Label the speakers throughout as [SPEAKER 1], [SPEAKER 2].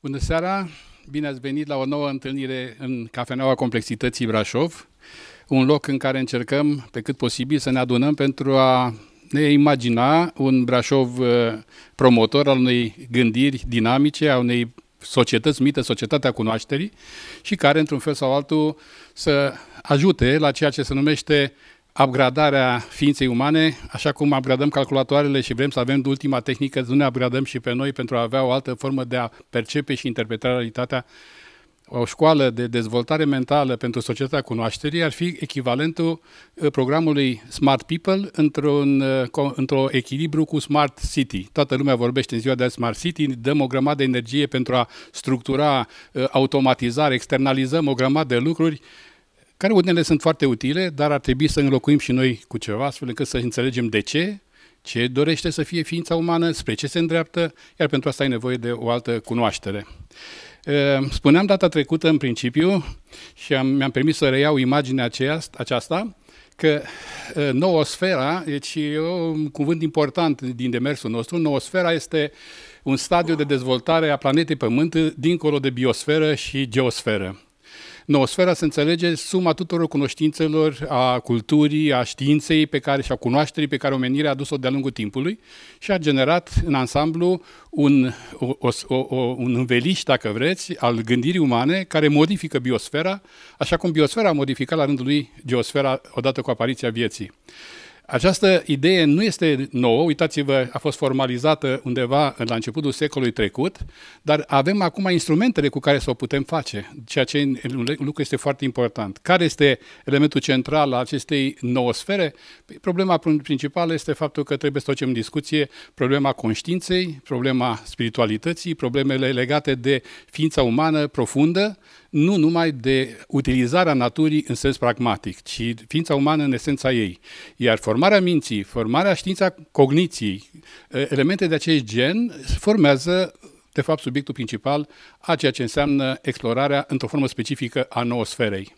[SPEAKER 1] Bună seara! Bine ați venit la o nouă întâlnire în Cafeneaua Complexității Brașov, un loc în care încercăm, pe cât posibil, să ne adunăm pentru a ne imagina un Brașov uh, promotor al unei gândiri dinamice, a unei societăți mită Societatea Cunoașterii și care, într-un fel sau altul, să ajute la ceea ce se numește upgradarea ființei umane, așa cum upgradăm calculatoarele și vrem să avem ultima tehnică, nu ne upgradăm și pe noi pentru a avea o altă formă de a percepe și interpreta realitatea. O școală de dezvoltare mentală pentru societatea cunoașterii ar fi echivalentul uh, programului Smart People într-un, uh, într-o echilibru cu Smart City. Toată lumea vorbește în ziua de Smart City, dăm o grămadă de energie pentru a structura, uh, automatizare, externalizăm o grămadă de lucruri care unele sunt foarte utile, dar ar trebui să înlocuim și noi cu ceva, astfel încât să înțelegem de ce, ce dorește să fie ființa umană, spre ce se îndreaptă, iar pentru asta ai nevoie de o altă cunoaștere. Spuneam data trecută, în principiu, și am, mi-am permis să reiau imaginea aceasta, aceasta că noosfera, deci e un cuvânt important din demersul nostru, noosfera este un stadiu de dezvoltare a planetei Pământ dincolo de biosferă și geosferă. Noosfera se înțelege suma tuturor cunoștințelor a culturii, a științei pe care și a cunoașterii pe care omenirea a dus o de-a lungul timpului și a generat în ansamblu un, o, o, o, un înveliș, dacă vreți, al gândirii umane care modifică biosfera, așa cum biosfera a modificat la rândul lui geosfera odată cu apariția vieții. Această idee nu este nouă, uitați-vă, a fost formalizată undeva la începutul secolului trecut, dar avem acum instrumentele cu care să o putem face, ceea ce un lucru este foarte important. Care este elementul central al acestei nouă sfere? Păi, problema principală este faptul că trebuie să facem discuție problema conștiinței, problema spiritualității, problemele legate de ființa umană profundă, nu numai de utilizarea naturii în sens pragmatic, ci ființa umană în esența ei. Iar formarea minții, formarea știința cogniției, elemente de acest gen formează de fapt, subiectul principal a ceea ce înseamnă explorarea într-o formă specifică a noosferei.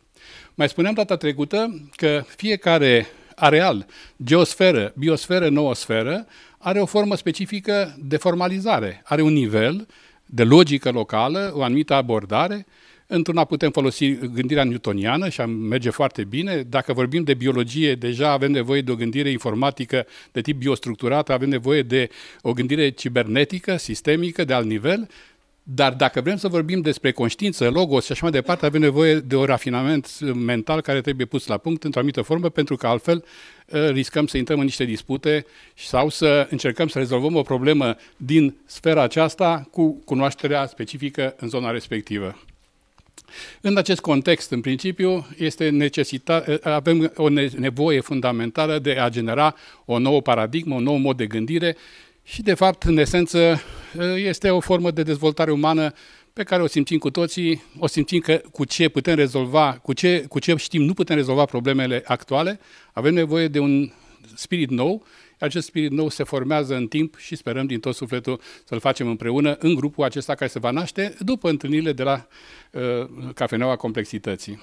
[SPEAKER 1] Mai spuneam data trecută că fiecare areal, geosferă, biosferă, noosferă, are o formă specifică de formalizare, are un nivel de logică locală, o anumită abordare, Într-una putem folosi gândirea newtoniană și merge foarte bine. Dacă vorbim de biologie, deja avem nevoie de o gândire informatică de tip biostructurat, avem nevoie de o gândire cibernetică, sistemică, de alt nivel. Dar dacă vrem să vorbim despre conștiință, logos și așa mai departe, avem nevoie de un rafinament mental care trebuie pus la punct într-o anumită formă, pentru că altfel uh, riscăm să intrăm în niște dispute sau să încercăm să rezolvăm o problemă din sfera aceasta cu cunoașterea specifică în zona respectivă. În acest context, în principiu, este necesita, avem o nevoie fundamentală de a genera o nouă paradigmă, un nou mod de gândire și, de fapt, în esență, este o formă de dezvoltare umană pe care o simțim cu toții, o simțim că cu ce putem rezolva, cu ce, cu ce știm nu putem rezolva problemele actuale, avem nevoie de un spirit nou acest spirit nou se formează în timp și sperăm din tot sufletul să-l facem împreună în grupul acesta care se va naște după întâlnirile de la uh, Cafeneaua Complexității.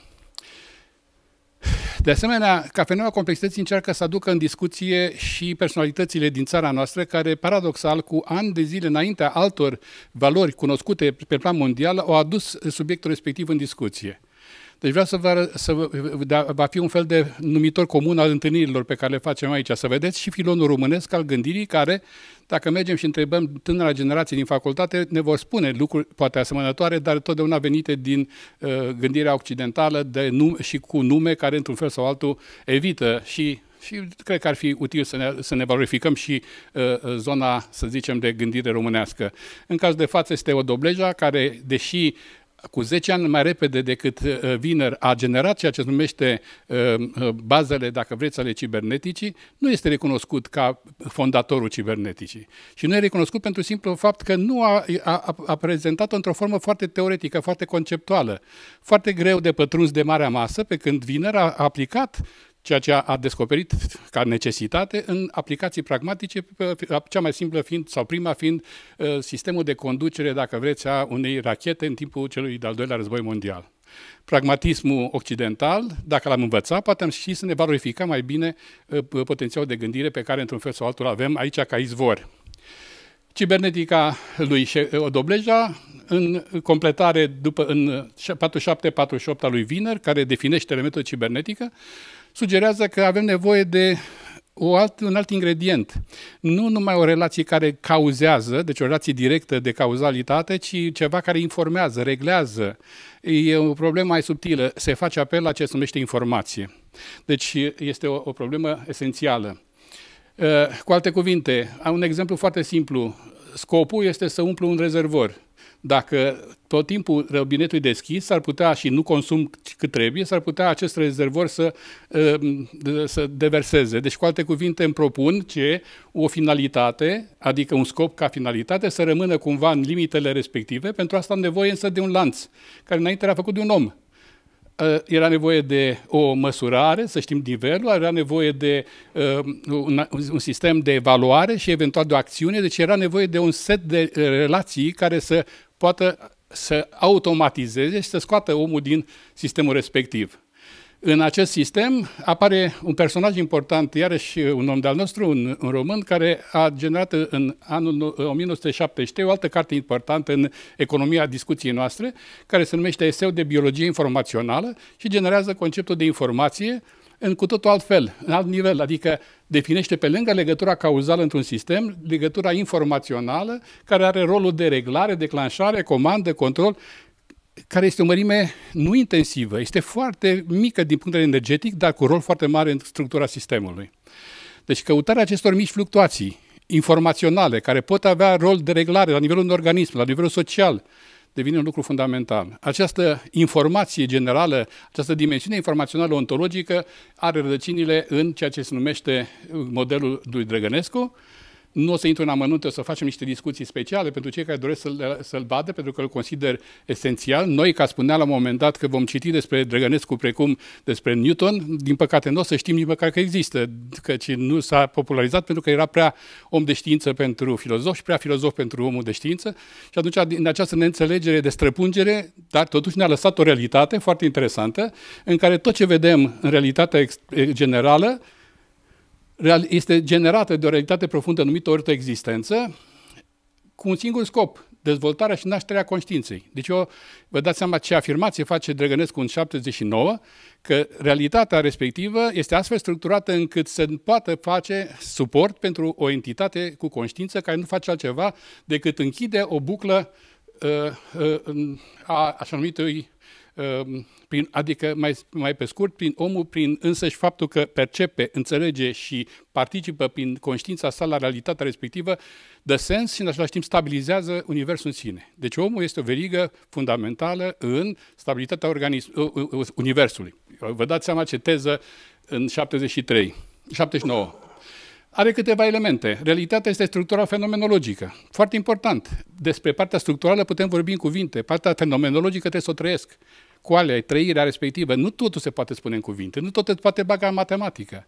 [SPEAKER 1] De asemenea, Cafeneaua Complexității încearcă să aducă în discuție și personalitățile din țara noastră, care, paradoxal, cu ani de zile înaintea altor valori cunoscute pe plan mondial, au adus subiectul respectiv în discuție. Deci vreau să vă, arăt, să vă da, va fi un fel de numitor comun al întâlnirilor pe care le facem aici, să vedeți și filonul românesc al gândirii care, dacă mergem și întrebăm tânăra generație din facultate, ne vor spune lucruri poate asemănătoare, dar totdeauna venite din uh, gândirea occidentală de num- și cu nume care, într-un fel sau altul, evită și și cred că ar fi util să ne, să ne valorificăm și uh, uh zona, să zicem, de gândire românească. În caz de față este o dobleja care, deși cu 10 ani mai repede decât uh, Wiener a generat ceea ce se numește uh, uh, bazele, dacă vreți, ale ciberneticii, nu este recunoscut ca fondatorul ciberneticii. Și nu e recunoscut pentru simplu fapt că nu a, a, a prezentat-o într-o formă foarte teoretică, foarte conceptuală, foarte greu de pătruns de marea masă, pe când Wiener a aplicat ceea ce a descoperit ca necesitate în aplicații pragmatice, cea mai simplă fiind, sau prima fiind, uh, sistemul de conducere, dacă vreți, a unei rachete în timpul celui de-al doilea război mondial. Pragmatismul occidental, dacă l-am învățat, poate am și să ne valorifica mai bine uh, potențialul de gândire pe care, într-un fel sau altul, avem aici ca izvor. Cibernetica lui uh, Odobleja, în completare după, în 47-48 a lui Wiener, care definește elementul cibernetică, sugerează că avem nevoie de o alt, un alt ingredient. Nu numai o relație care cauzează, deci o relație directă de cauzalitate, ci ceva care informează, reglează. E o problemă mai subtilă. Se face apel la ce se numește informație. Deci este o, o problemă esențială. Uh, cu alte cuvinte, un exemplu foarte simplu. Scopul este să umplu un rezervor. Dacă tot timpul robinetul e deschis, s-ar putea și nu consum cât trebuie, s-ar putea acest rezervor să, uh, să deverseze. Deci, cu alte cuvinte, îmi propun ce o finalitate, adică un scop ca finalitate, să rămână cumva în limitele respective. Pentru asta am nevoie însă de un lanț, care înainte era făcut de un om. Eh, era nevoie de o măsurare, să știm nivelul, era nevoie de eh, un, un sistem de evaluare și eventual de o acțiune, deci era nevoie de un set de eh, relații care să poată să automatizeze și să scoată omul din sistemul respectiv. În acest sistem apare un personaj important, iarăși un om de-al nostru, un, un român, care a generat în anul 1973 o altă carte importantă în economia discuției noastre, care se numește Eseu de biologie informațională și generează conceptul de informație în cu totul fel, în alt nivel, adică definește pe lângă legătura cauzală într-un sistem, legătura informațională, care are rolul de reglare, declanșare, comandă, control care este o mărime nu intensivă, este foarte mică din punct de vedere energetic, dar cu rol foarte mare în structura sistemului. Deci căutarea acestor mici fluctuații informaționale, care pot avea rol de reglare la nivelul unui organism, la nivelul social, devine un lucru fundamental. Această informație generală, această dimensiune informațională ontologică are rădăcinile în ceea ce se numește modelul lui Drăgănescu, nu o să intru în amănunte, o să facem niște discuții speciale pentru cei care doresc să-l, să-l vadă, pentru că îl consider esențial. Noi, ca spunea la un moment dat că vom citi despre Drăgănescu precum despre Newton, din păcate nu o să știm nici măcar că există, căci nu s-a popularizat pentru că era prea om de știință pentru filozof și prea filozof pentru omul de știință. Și atunci, din această neînțelegere de străpungere, dar totuși ne-a lăsat o realitate foarte interesantă, în care tot ce vedem în realitatea generală este generată de o realitate profundă numită orită existență, cu un singur scop, dezvoltarea și nașterea conștiinței. Deci eu vă dați seama ce afirmație face Drăgănescu în 79, că realitatea respectivă este astfel structurată încât să poată face suport pentru o entitate cu conștiință care nu face altceva decât închide o buclă uh, uh, a așa numitului Um, prin, adică mai, mai pe scurt, prin omul, prin însăși faptul că percepe, înțelege și participă prin conștiința sa la realitatea respectivă, dă sens și în același timp stabilizează universul în sine. Deci omul este o verigă fundamentală în stabilitatea organism, universului. Vă dați seama ce teză în 73, 79, are câteva elemente. Realitatea este structura fenomenologică. Foarte important. Despre partea structurală putem vorbi în cuvinte. Partea fenomenologică trebuie să o trăiesc ale trăirea respectivă. Nu totul se poate spune în cuvinte, nu totul se poate baga în matematică.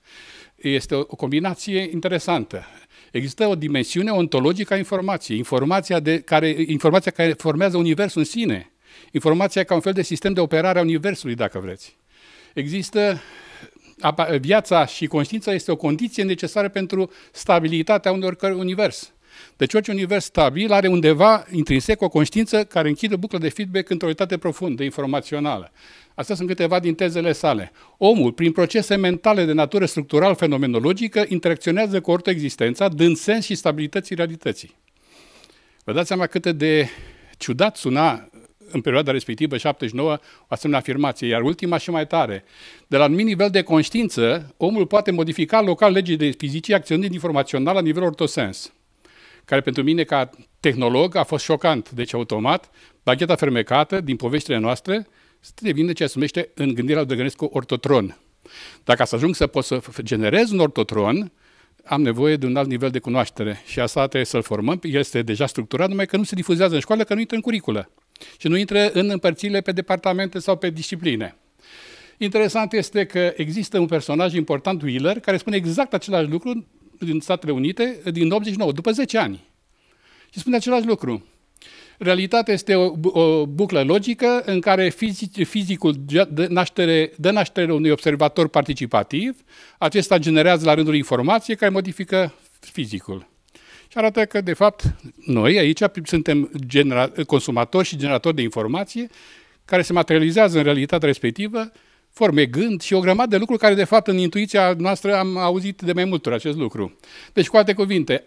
[SPEAKER 1] Este o, o combinație interesantă. Există o dimensiune ontologică a informației, informația, de, care, informația care formează Universul în sine, informația ca un fel de sistem de operare a Universului, dacă vreți. Există viața și conștiința este o condiție necesară pentru stabilitatea unor univers. Deci orice univers stabil are undeva intrinsec o conștiință care închide bucla de feedback într-o unitate profundă, informațională. Astea sunt câteva din tezele sale. Omul, prin procese mentale de natură structural-fenomenologică, interacționează cu orice existența, dând sens și stabilității realității. Vă dați seama cât de ciudat suna în perioada respectivă, 79, o asemenea afirmație, iar ultima și mai tare. De la un nivel de conștiință, omul poate modifica local legii de fizicii acționând informațional la nivel ortosens care pentru mine ca tehnolog a fost șocant. Deci automat, bagheta fermecată din poveștile noastre devine ceea ce se numește în gândirea lui Dăgănescu ortotron. Dacă să ajung să pot să generez un ortotron, am nevoie de un alt nivel de cunoaștere și asta trebuie să-l formăm. Este deja structurat, numai că nu se difuzează în școală, că nu intră în curiculă și nu intră în împărțirile pe departamente sau pe discipline. Interesant este că există un personaj important, Wheeler, care spune exact același lucru din Statele Unite din 89, după 10 ani. Și spune același lucru. Realitatea este o, o buclă logică în care fizic, fizicul dă naștere, dă naștere unui observator participativ, acesta generează la rândul informație care modifică fizicul. Și arată că, de fapt, noi aici suntem consumatori și generatori de informație care se materializează în realitatea respectivă forme gând și o grămadă de lucruri care, de fapt, în intuiția noastră am auzit de mai multe ori acest lucru. Deci, cu alte cuvinte,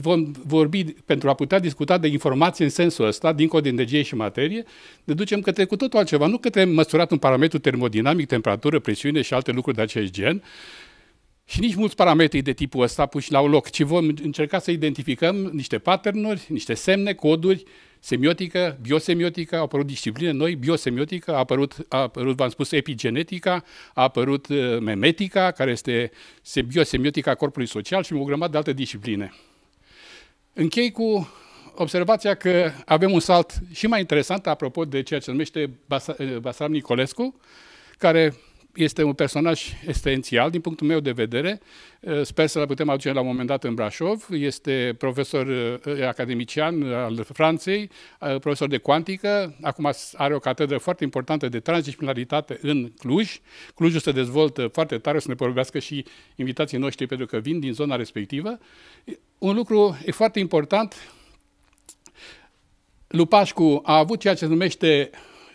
[SPEAKER 1] vom vorbi pentru a putea discuta de informații în sensul ăsta, dincolo de energie și materie, deducem către cu totul altceva, nu către măsurat un parametru termodinamic, temperatură, presiune și alte lucruri de acest gen, și nici mulți parametri de tipul ăsta puși la un loc, ci vom încerca să identificăm niște patternuri, niște semne, coduri, semiotică, biosemiotică, au apărut discipline noi, biosemiotică, a apărut, a apărut v-am spus, epigenetica, a apărut uh, memetica, care este biosemiotica corpului social și o grămadă de alte discipline. Închei cu observația că avem un salt și mai interesant apropo de ceea ce numește Basram uh, Nicolescu, care este un personaj esențial din punctul meu de vedere. Eh, sper să-l putem aduce la un moment dat în Brașov. Este profesor eh, academician al Franței, eh, profesor de cuantică. Acum are o catedră foarte importantă de transdisciplinaritate în Cluj. Clujul se dezvoltă foarte tare, o să ne vorbească și invitații noștri pentru că vin din zona respectivă. Un lucru e foarte important, Lupașcu a avut ceea ce se numește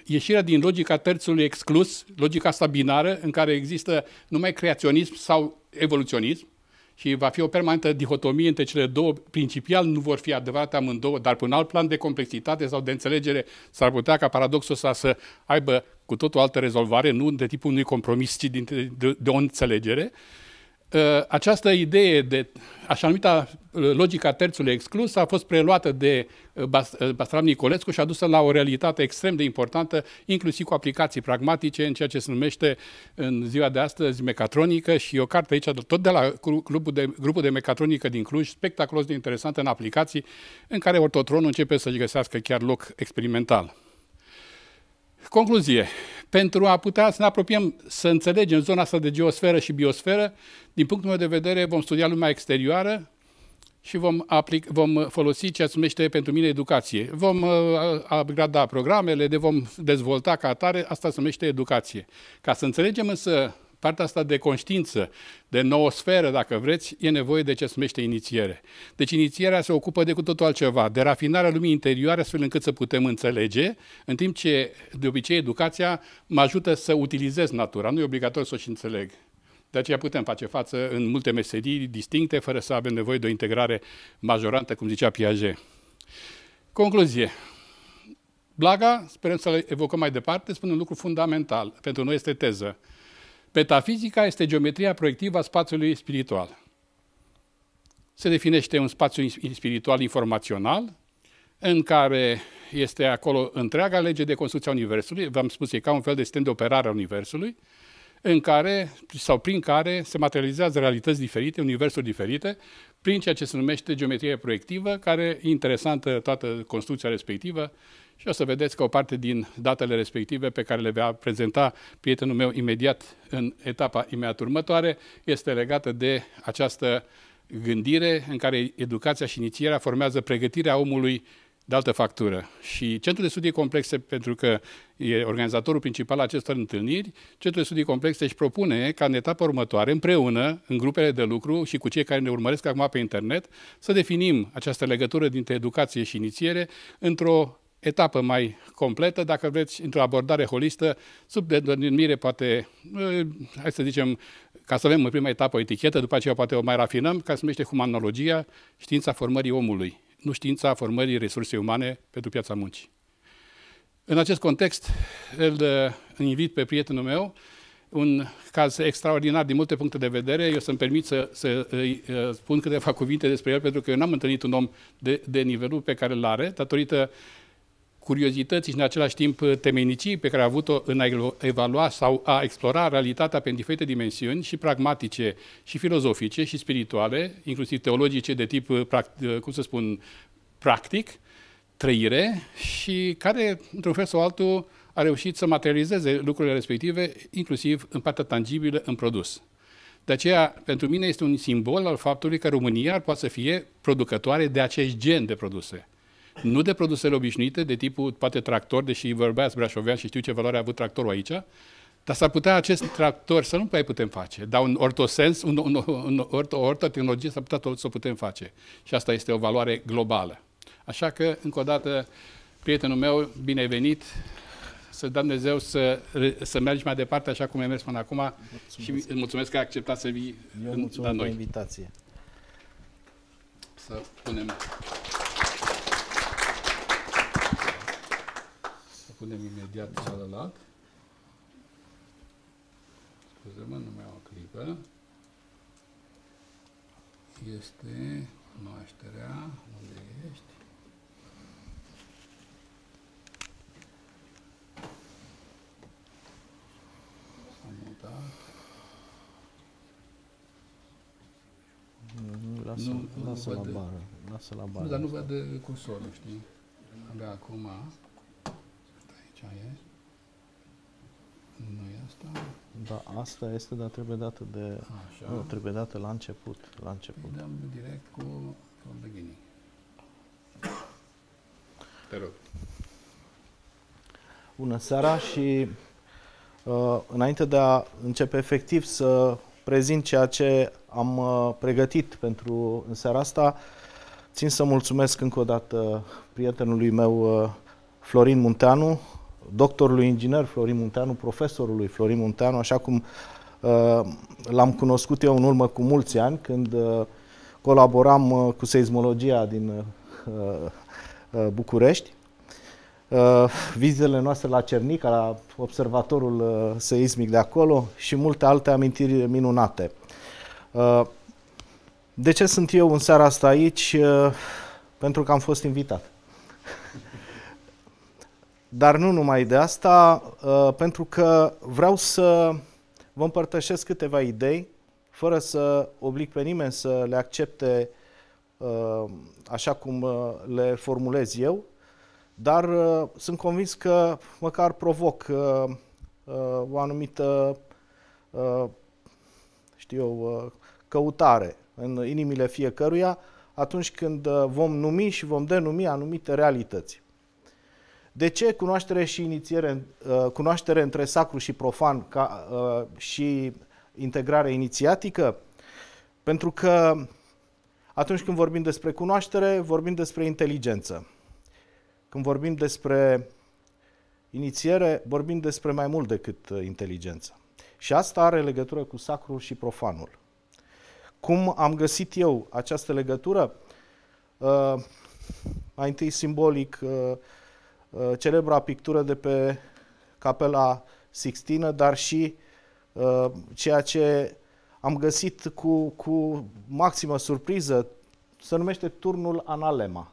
[SPEAKER 1] ieșirea din logica terțului exclus, logica asta binară, în care există numai creaționism sau evoluționism, și va fi o permanentă dihotomie între cele două. Principial nu vor fi adevărate amândouă, dar pe un alt plan de complexitate sau de înțelegere s-ar putea ca paradoxul ăsta să aibă cu totul altă rezolvare, nu de tipul unui compromis, ci de, de, de o înțelegere. Uh, Ă, această idee de așa numita ă, logica terțului exclus a fost preluată de ă, Bastram Nicolescu și adusă la o realitate extrem de importantă, inclusiv cu aplicații pragmatice în ceea ce se numește în ziua de astăzi mecatronică și o carte aici tot de la grupul de, grupul de mecatronică din Cluj, spectaculos de interesantă în aplicații, în care ortotronul începe să-și găsească chiar loc experimental. Concluzie. Pentru a putea să ne apropiem, să înțelegem zona asta de geosferă și biosferă, din punctul meu de vedere vom studia lumea exterioară și vom, aplic, vom folosi ceea ce se numește pentru mine educație. Vom uh, upgrada programele, le vom dezvolta ca atare, asta se numește educație. Ca să înțelegem însă Partea asta de conștiință, de noosferă, dacă vreți, e nevoie de ce se numește inițiere. Deci inițierea se ocupă de cu totul altceva, de rafinarea lumii interioare, astfel încât să putem înțelege, în timp ce, de obicei, educația mă ajută să utilizez natura. Nu e obligatoriu să o și înțeleg. De aceea putem face față în multe meserii distincte, fără să avem nevoie de o integrare majorantă, cum zicea Piaget. Concluzie. Blaga, sperăm să le evocăm mai departe, spune un lucru fundamental. Pentru noi este teză. Metafizica este geometria proiectivă a spațiului spiritual. Se definește un spațiu spiritual informațional, în care este acolo întreaga lege de construcție a Universului, v-am spus, e ca un fel de sistem de operare a Universului, în care sau prin care se materializează realități diferite, universuri diferite, prin ceea ce se numește geometrie proiectivă, care e interesantă toată construcția respectivă, și o să vedeți că o parte din datele respective pe care le va prezenta prietenul meu imediat în etapa imediat următoare este legată de această gândire în care educația și inițierea formează pregătirea omului de altă factură. Și Centrul de Studii Complexe, pentru că e organizatorul principal acestor întâlniri, Centrul de Studii Complexe își propune ca în etapa următoare, împreună, în grupele de lucru și cu cei care ne urmăresc acum pe internet, să definim această legătură dintre educație și inițiere într-o etapă mai completă, dacă vreți, într-o abordare holistă, sub denumire poate, eh, hai să zicem, ca să avem în prima etapă o etichetă, după aceea poate o mai rafinăm, ca să numește humanologia, știința formării omului, nu știința formării resursei umane pentru piața muncii. În acest context, îl eh, invit pe prietenul meu, un caz extraordinar din multe puncte de vedere. Eu să-mi permit să, să îi eh, spun câteva cuvinte despre el, pentru că eu n-am întâlnit un om de, de nivelul pe care îl are, datorită curiozității și în același timp uh, temenicii pe care a avut-o în a evalua sau a explora realitatea pe diferite dimensiuni și pragmatice și filozofice și spirituale, inclusiv teologice de tip, uh, uh, cum să spun, practic, trăire și care, într-un fel sau altul, a reușit să materializeze lucrurile respective, inclusiv în partea tangibilă, în produs. De aceea, pentru mine este un simbol al faptului că România ar poate să fie producătoare de acest gen de produse nu de produsele obișnuite, de tipul poate tractor, deși vorbeați brașovean și știu ce valoare a avut tractorul aici, dar s-ar putea acest tractor să nu mai putem face, dar un ortosens, un, un, un orto, o tehnologie s-ar putea tot să o putem face. Și asta este o valoare globală. Așa că, încă o dată, prietenul meu, bine ai venit, să dăm Dumnezeu să, să mergi mai departe așa cum ai mers până acum mulțumesc. și îți mulțumesc că ai acceptat să vii Eu în, la noi. invitație. Să punem... punem imediat celălalt. Scuze-mă, numai o clipă. Este cunoașterea. Unde ești? S-a mutat.
[SPEAKER 2] Lasă, nu, lasă nu la bară. Lasă la bară. Nu, dar nu
[SPEAKER 1] văd cursorul, știi? Abia acum. Așa e. nu e asta?
[SPEAKER 2] Da, asta este, dar trebuie dată de... Așa. Nu, trebuie dată la început. La început. Păi dăm
[SPEAKER 1] direct cu from beginning. Te rog.
[SPEAKER 2] Bună seara și uh, înainte de a începe efectiv să prezint ceea ce am uh, pregătit pentru în seara asta, țin să mulțumesc încă o dată prietenului meu uh, Florin Munteanu, doctorului inginer Florin Munteanu, profesorului Florin Munteanu, așa cum uh, l-am cunoscut eu în urmă cu mulți ani, când uh, colaboram uh, cu seismologia din uh, uh, București. Uh, vizele noastre la Cernica, la observatorul seismic de acolo și multe alte amintiri minunate. De ce sunt eu în seara asta aici? Pentru că am fost invitat. Dar nu numai de asta, uh, pentru că vreau să vă împărtășesc câteva idei, fără să oblig pe nimeni să le accepte uh, așa cum uh, le formulez eu, dar sunt convins că măcar provoc o anumită, știu eu, căutare în inimile fiecăruia atunci când vom numi și vom denumi anumite realități. De ce cunoaștere și inițiere, uh, cunoaștere între sacru și profan ca, uh, și integrare inițiatică? Pentru că atunci când vorbim despre cunoaștere, vorbim despre inteligență. Când vorbim despre inițiere, vorbim despre mai mult decât uh, inteligență. Și asta are legătură cu sacrul și profanul. Cum am găsit eu această legătură? Uh, mai întâi simbolic, uh, Uh, celebra pictură de pe capela Sixtină, dar și uh, ceea ce am găsit cu, cu maximă surpriză, se numește Turnul Analema.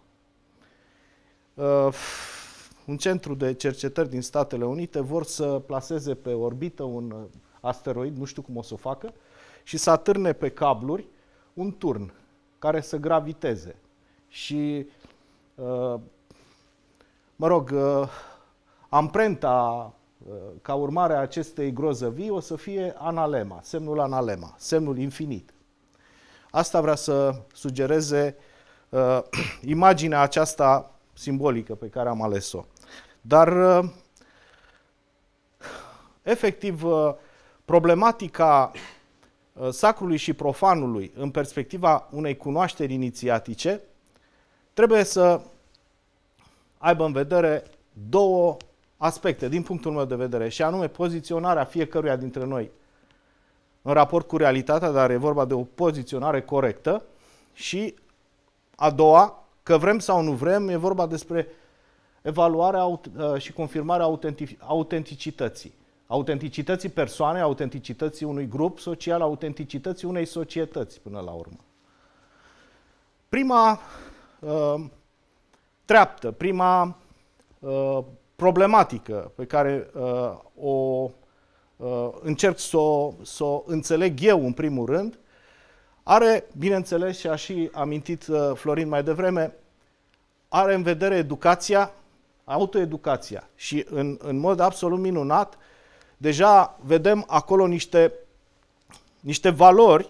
[SPEAKER 2] Uh, un centru de cercetări din Statele Unite vor să plaseze pe orbită un asteroid, nu știu cum o să o facă, și să atârne pe cabluri un turn care să graviteze. Și uh, mă rog, uh, amprenta uh, ca urmare a acestei grozăvii o să fie analema, semnul analema, semnul infinit. Asta vrea să sugereze uh, imaginea aceasta simbolică pe care am ales-o. Dar, uh, efectiv, uh, problematica uh, sacrului și profanului în perspectiva unei cunoașteri inițiatice trebuie să aibă în vedere două aspecte, din punctul meu de vedere, și anume poziționarea fiecăruia dintre noi în raport cu realitatea, dar e vorba de o poziționare corectă, și a doua, că vrem sau nu vrem, e vorba despre evaluarea uh, și confirmarea autenticității. Autenticității persoanei, autenticității unui grup social, autenticității unei societăți, până la urmă. Prima uh, treaptă, prima uh, problematică pe care uh, o uh, încerc să o, să o înțeleg eu în primul rând, are, bineînțeles, și a și amintit uh, Florin mai devreme, are în vedere educația, autoeducația și în, în mod absolut minunat, deja vedem acolo niște, niște valori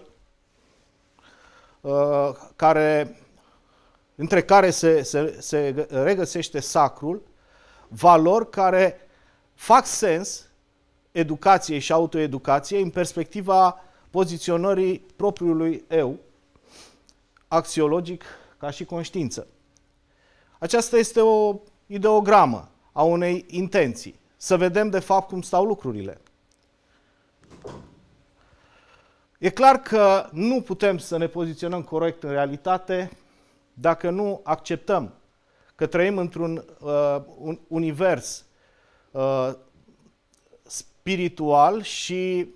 [SPEAKER 2] uh, care între care se, se, se regăsește sacrul, valori care fac sens educației și autoeducației în perspectiva poziționării propriului eu, axiologic ca și conștiință. Aceasta este o ideogramă a unei intenții. Să vedem de fapt cum stau lucrurile. E clar că nu putem să ne poziționăm corect în realitate dacă nu acceptăm că trăim într-un uh, un univers uh, spiritual și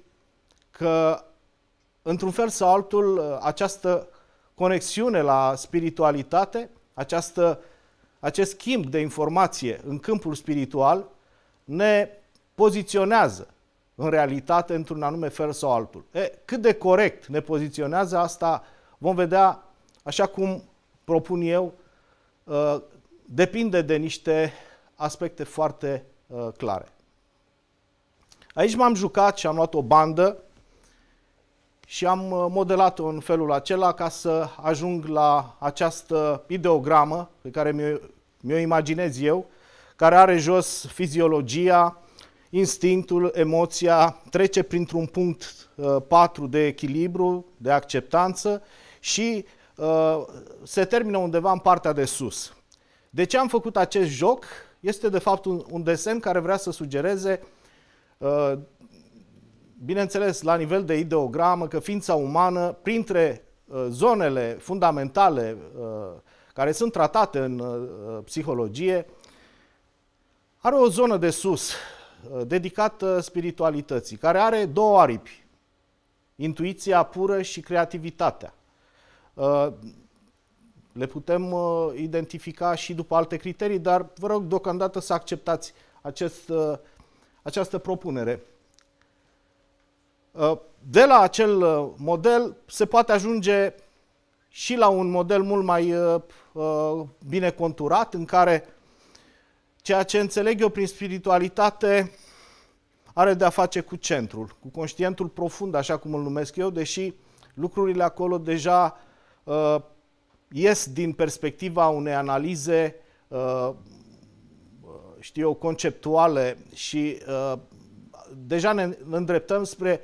[SPEAKER 2] că, într-un fel sau altul, uh, această conexiune la spiritualitate, această, acest schimb de informație în câmpul spiritual, ne poziționează în realitate într-un anume fel sau altul. E, cât de corect ne poziționează asta vom vedea așa cum propun eu, uh, depinde de niște aspecte foarte uh, clare. Aici m-am jucat și am luat o bandă și am uh, modelat-o în felul acela ca să ajung la această ideogramă pe care mi-o, imaginez eu, care are jos fiziologia, instinctul, emoția, trece printr-un punct 4 de echilibru, de acceptanță și Uh, se termină undeva în partea de sus. De ce am făcut acest joc? Este de fapt un, un desen care vrea să sugereze, uh, bineînțeles, la nivel de ideogramă, că ființa umană, printre uh, zonele fundamentale care sunt tratate în psihologie, are o zonă de sus dedicată spiritualității, care are două aripi, intuiția pură și creativitatea. Uh, le putem uh, identifica și după alte criterii, dar vă rog deocamdată să acceptați acest, uh, această propunere. De la acel model se poate ajunge și la un model mult mai bine conturat, în care ceea ce înțeleg eu prin spiritualitate are de a face cu centrul, cu conștientul profund, așa cum îl numesc eu, deși lucrurile acolo deja Uh, ies din perspectiva unei analize, uh, uh, știu eu, conceptuale și deja ne îndreptăm spre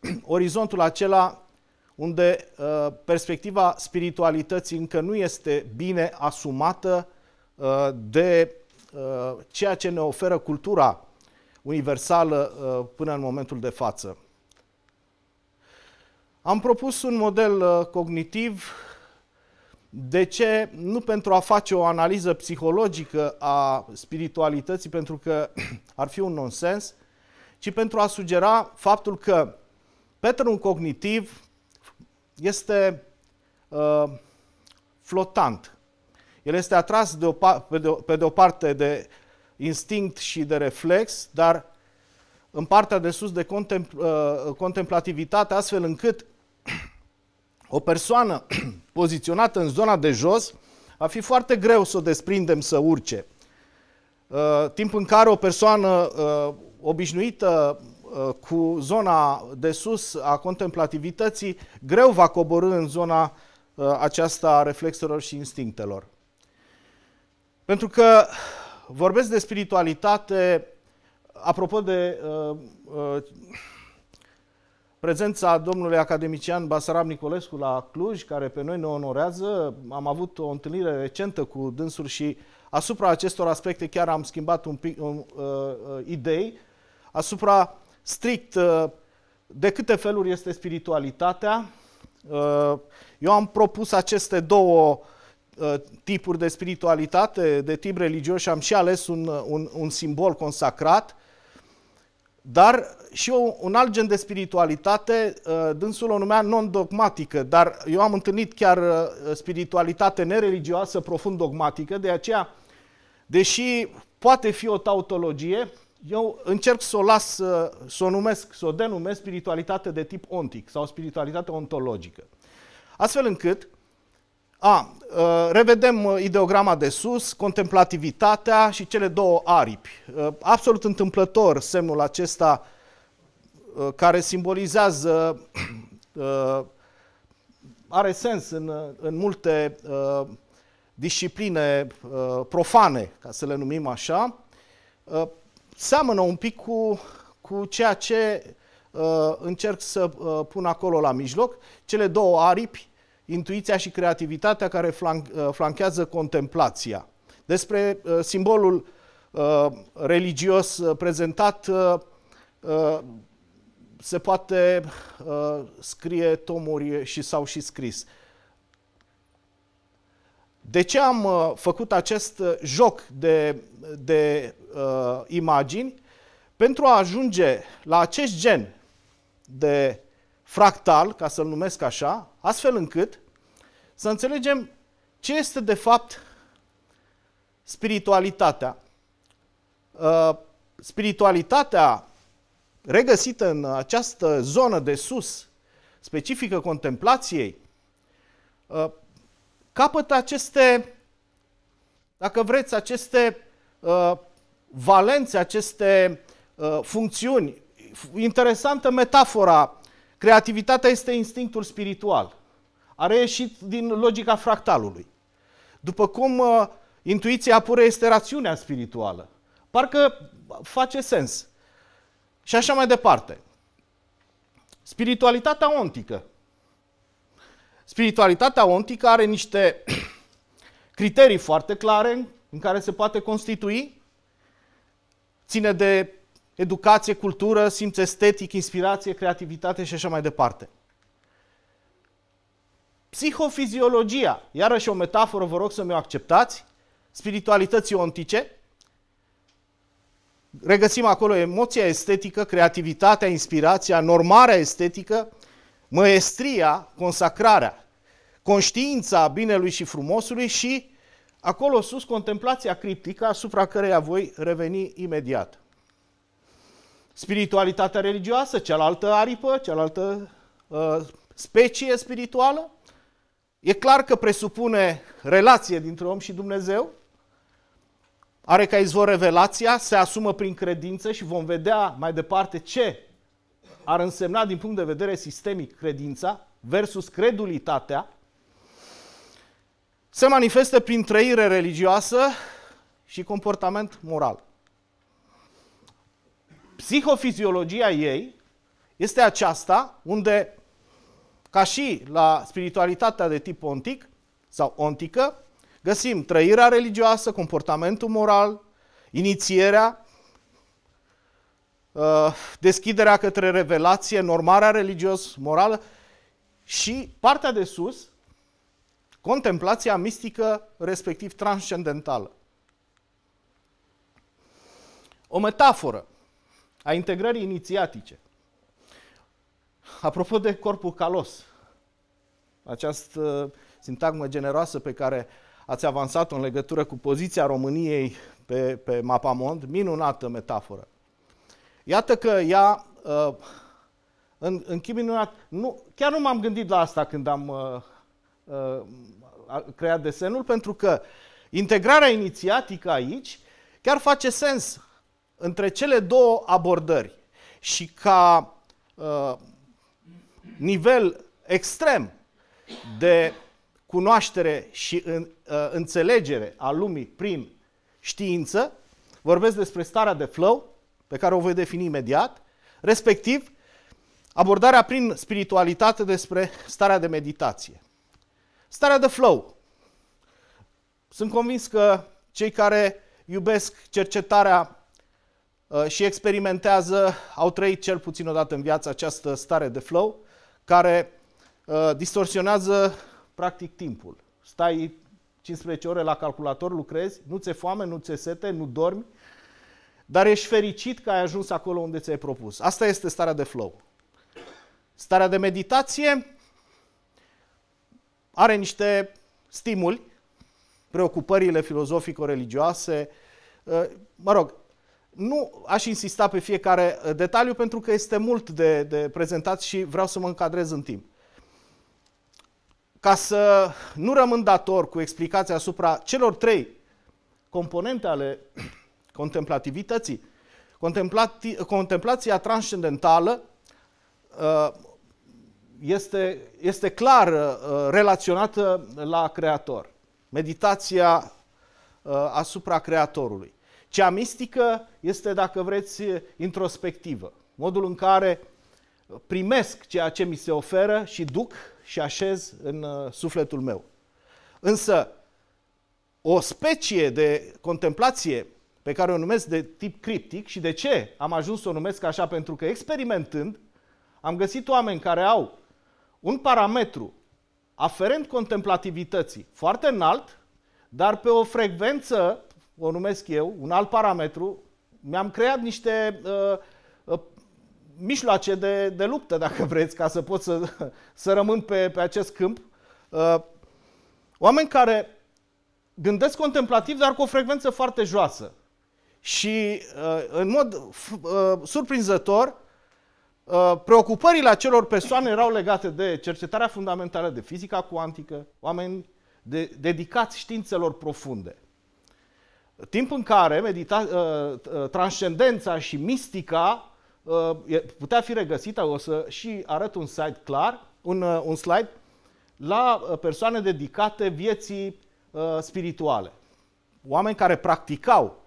[SPEAKER 2] orizontul acela unde perspectiva spiritualității încă nu este bine asumată de ceea ce ne oferă cultura universală până în momentul de față. Am propus un model uh, cognitiv de ce? Nu pentru a face o analiză psihologică a spiritualității, pentru că ar fi un nonsens, ci pentru a sugera faptul că patternul cognitiv este uh, flotant. El este atras de o, pe, de o, pe de o parte de instinct și de reflex, dar în partea de sus de contempl, uh, contemplativitate, astfel încât o persoană poziționată în zona de jos va fi foarte greu să o desprindem să urce. Uh, timp în care o persoană uh, obișnuită uh, cu zona de sus a contemplativității greu va coborâ în zona aceasta a reflexelor și instinctelor. Pentru că vorbesc de spiritualitate, apropo de uh, uh, Prezența domnului academician Basarab Nicolescu la Cluj, care pe noi ne onorează, am avut o întâlnire recentă cu dânsul și asupra acestor aspecte chiar am schimbat un pic um, uh, idei, asupra strict uh, de câte feluri este spiritualitatea. Uh, eu am propus aceste două uh, tipuri de spiritualitate, de tip religios și am și ales un, un, un simbol consacrat dar și o, un alt gen de spiritualitate, uh, dânsul o numea non-dogmatică, dar eu am întâlnit chiar uh, spiritualitate nereligioasă profund dogmatică, de aceea, deși poate fi o tautologie, eu încerc să o las, uh, să o numesc, să o denumesc spiritualitate de tip ontic sau spiritualitate ontologică. Astfel încât, a, uh, revedem uh, ideograma de sus, contemplativitatea și cele două aripi. Uh, absolut întâmplător semnul acesta care simbolizează, are sens în, în multe discipline profane, ca să le numim așa, seamănă un pic cu, cu ceea ce încerc să pun acolo la mijloc, cele două aripi intuiția și creativitatea care uh, flanchează contemplația. Despre uh, simbolul uh, religios prezentat se poate scrie tomuri și sau și scris. De ce am făcut acest joc de, de uh, imagini? Pentru a ajunge la acest gen de fractal, ca să-l numesc așa, astfel încât să înțelegem ce este de fapt spiritualitatea. Uh, spiritualitatea regăsită în această zonă de sus, specifică contemplației, uh, capătă aceste, dacă vreți, aceste uh, valențe, aceste funcțiuni. Interesantă metafora Creativitatea este instinctul spiritual. A reieșit din logica fractalului. După cum uh, intuiția pură este rațiunea spirituală. Parcă face sens. Și așa mai departe. Spiritualitatea ontică. Spiritualitatea ontică are niște criterii foarte clare în care se poate constitui. Ține de educație, cultură, simț estetic, inspirație, creativitate și așa mai departe. Psihofiziologia, iarăși o metaforă, vă rog să mi-o acceptați, spiritualității ontice, regăsim acolo emoția estetică, creativitatea, inspirația, normarea estetică, măestria, consacrarea, conștiința binelui și frumosului și acolo sus contemplația criptică asupra căreia voi reveni imediat spiritualitatea religioasă, cealaltă aripă, cealaltă uh, specie spirituală. E clar că presupune relație dintre om și Dumnezeu. Are ca izvor revelația, se asumă prin credință și vom vedea mai departe ce ar însemna din punct de vedere sistemic credința versus credulitatea. Se manifestă prin trăire religioasă și comportament moral psihofiziologia ei este aceasta unde, ca și la spiritualitatea de tip ontic sau ontică, găsim trăirea religioasă, comportamentul moral, inițierea, uh, deschiderea către revelație, normarea religios-morală și partea de sus, contemplația mistică, respectiv transcendentală. O metaforă a integrării inițiatice. Apropo de corpul calos, această sintagmă generoasă pe care ați avansat-o în legătură cu poziția României pe, pe mapamond, minunată metaforă. Iată că ea, uh, în, în chip minunat, nu, chiar nu m-am gândit la asta când am uh, uh, creat desenul, pentru că integrarea inițiatică aici chiar face sens între cele două abordări și ca uh, nivel extrem de cunoaștere și în, uh, înțelegere a lumii prin știință, vorbesc despre starea de flow, pe care o voi defini imediat, respectiv abordarea prin spiritualitate despre starea de meditație. Starea de flow. Sunt convins că cei care iubesc cercetarea Uh, și experimentează, au trăit cel puțin o dată în viață această stare de flow care uh, distorsionează practic timpul. Stai 15 ore la calculator, lucrezi, nu ți-e foame, nu ți-e sete, nu dormi, dar ești fericit că ai ajuns acolo unde ți-ai propus. Asta este starea de flow. Starea de meditație are niște stimuli, preocupările filozofico-religioase, uh, mă rog, nu aș insista pe fiecare uh, detaliu pentru că este mult de, de prezentat și vreau să mă încadrez în timp. Ca să nu rămân dator cu explicația asupra celor trei componente ale contemplativității, Contemplati, contemplația transcendentală uh, este, este clar uh, relaționată la Creator. Meditația asupra Creatorului. Cea mistică este, dacă vreți, introspectivă. Modul în care primesc ceea ce mi se oferă și duc și așez în uh, sufletul meu. Însă, o specie de contemplație pe care o numesc de tip criptic și de ce am ajuns să o numesc așa? Pentru că experimentând am găsit oameni care au un parametru aferent contemplativității foarte înalt, dar pe o frecvență o numesc eu, un alt parametru, mi-am creat niște uh, uh, mijloace de, de luptă, dacă vreți, ca să pot să, să rămân pe, pe acest câmp. Uh, oameni care gândesc contemplativ, dar cu o frecvență foarte joasă. Și, uh, în mod uh, surprinzător, uh, preocupările acelor persoane erau legate de cercetarea fundamentală, de fizica cuantică, oameni de, dedicați științelor profunde. Timp în care medita, uh, uh, transcendența și mistica uh, putea fi regăsită, o să și arăt un slide clar, un, un slide, la persoane dedicate vieții spirituale. Oameni care practicau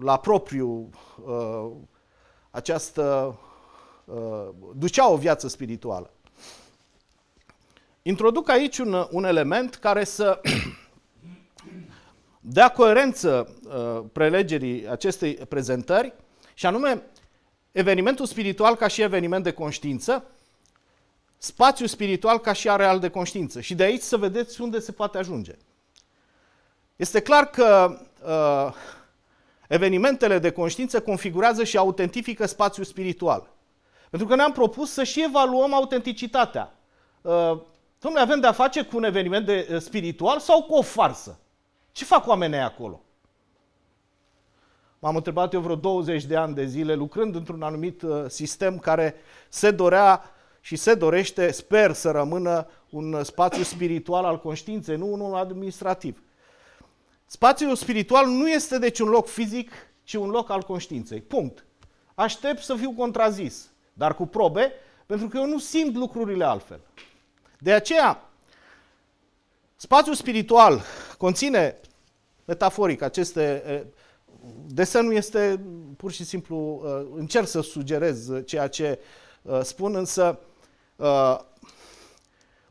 [SPEAKER 2] la propriu această, duceau o viață spirituală. Introduc aici un, un element care să dea coerență uh, prelegerii acestei prezentări și anume evenimentul spiritual ca și eveniment de conștiință, spațiu spiritual ca și areal de conștiință. Și de aici să vedeți unde se poate ajunge. Este clar că uh, evenimentele de conștiință configurează și autentifică spațiul spiritual. Pentru că ne-am propus să și evaluăm autenticitatea. Uh, avem de-a face cu un eveniment de, uh, spiritual sau cu o farsă? Ce fac oamenii acolo? M-am întrebat eu vreo 20 de ani de zile lucrând într-un anumit uh, sistem care se dorea și se dorește, sper să rămână un spațiu spiritual al conștiinței, nu unul administrativ. Spațiul spiritual nu este deci un loc fizic, ci un loc al conștiinței. Punct. Aștept să fiu contrazis, dar cu probe, pentru că eu nu simt lucrurile altfel. De aceea, spațiul spiritual conține metaforic, aceste... Desenul este pur și simplu, încerc să sugerez ceea ce spun, însă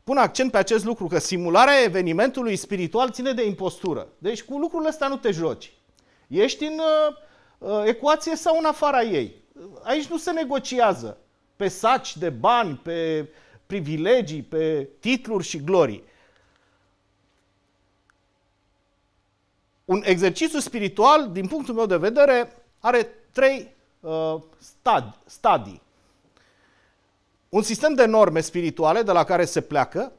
[SPEAKER 2] pun accent pe acest lucru, că simularea evenimentului spiritual ține de impostură. Deci cu lucrurile astea nu te joci. Ești în ecuație sau în afara ei. Aici nu se negociază pe saci de bani, pe privilegii, pe titluri și glorii. un exercițiu spiritual, din punctul meu de vedere, are trei uh, stadi, stadii. Un sistem de norme spirituale de la care se pleacă,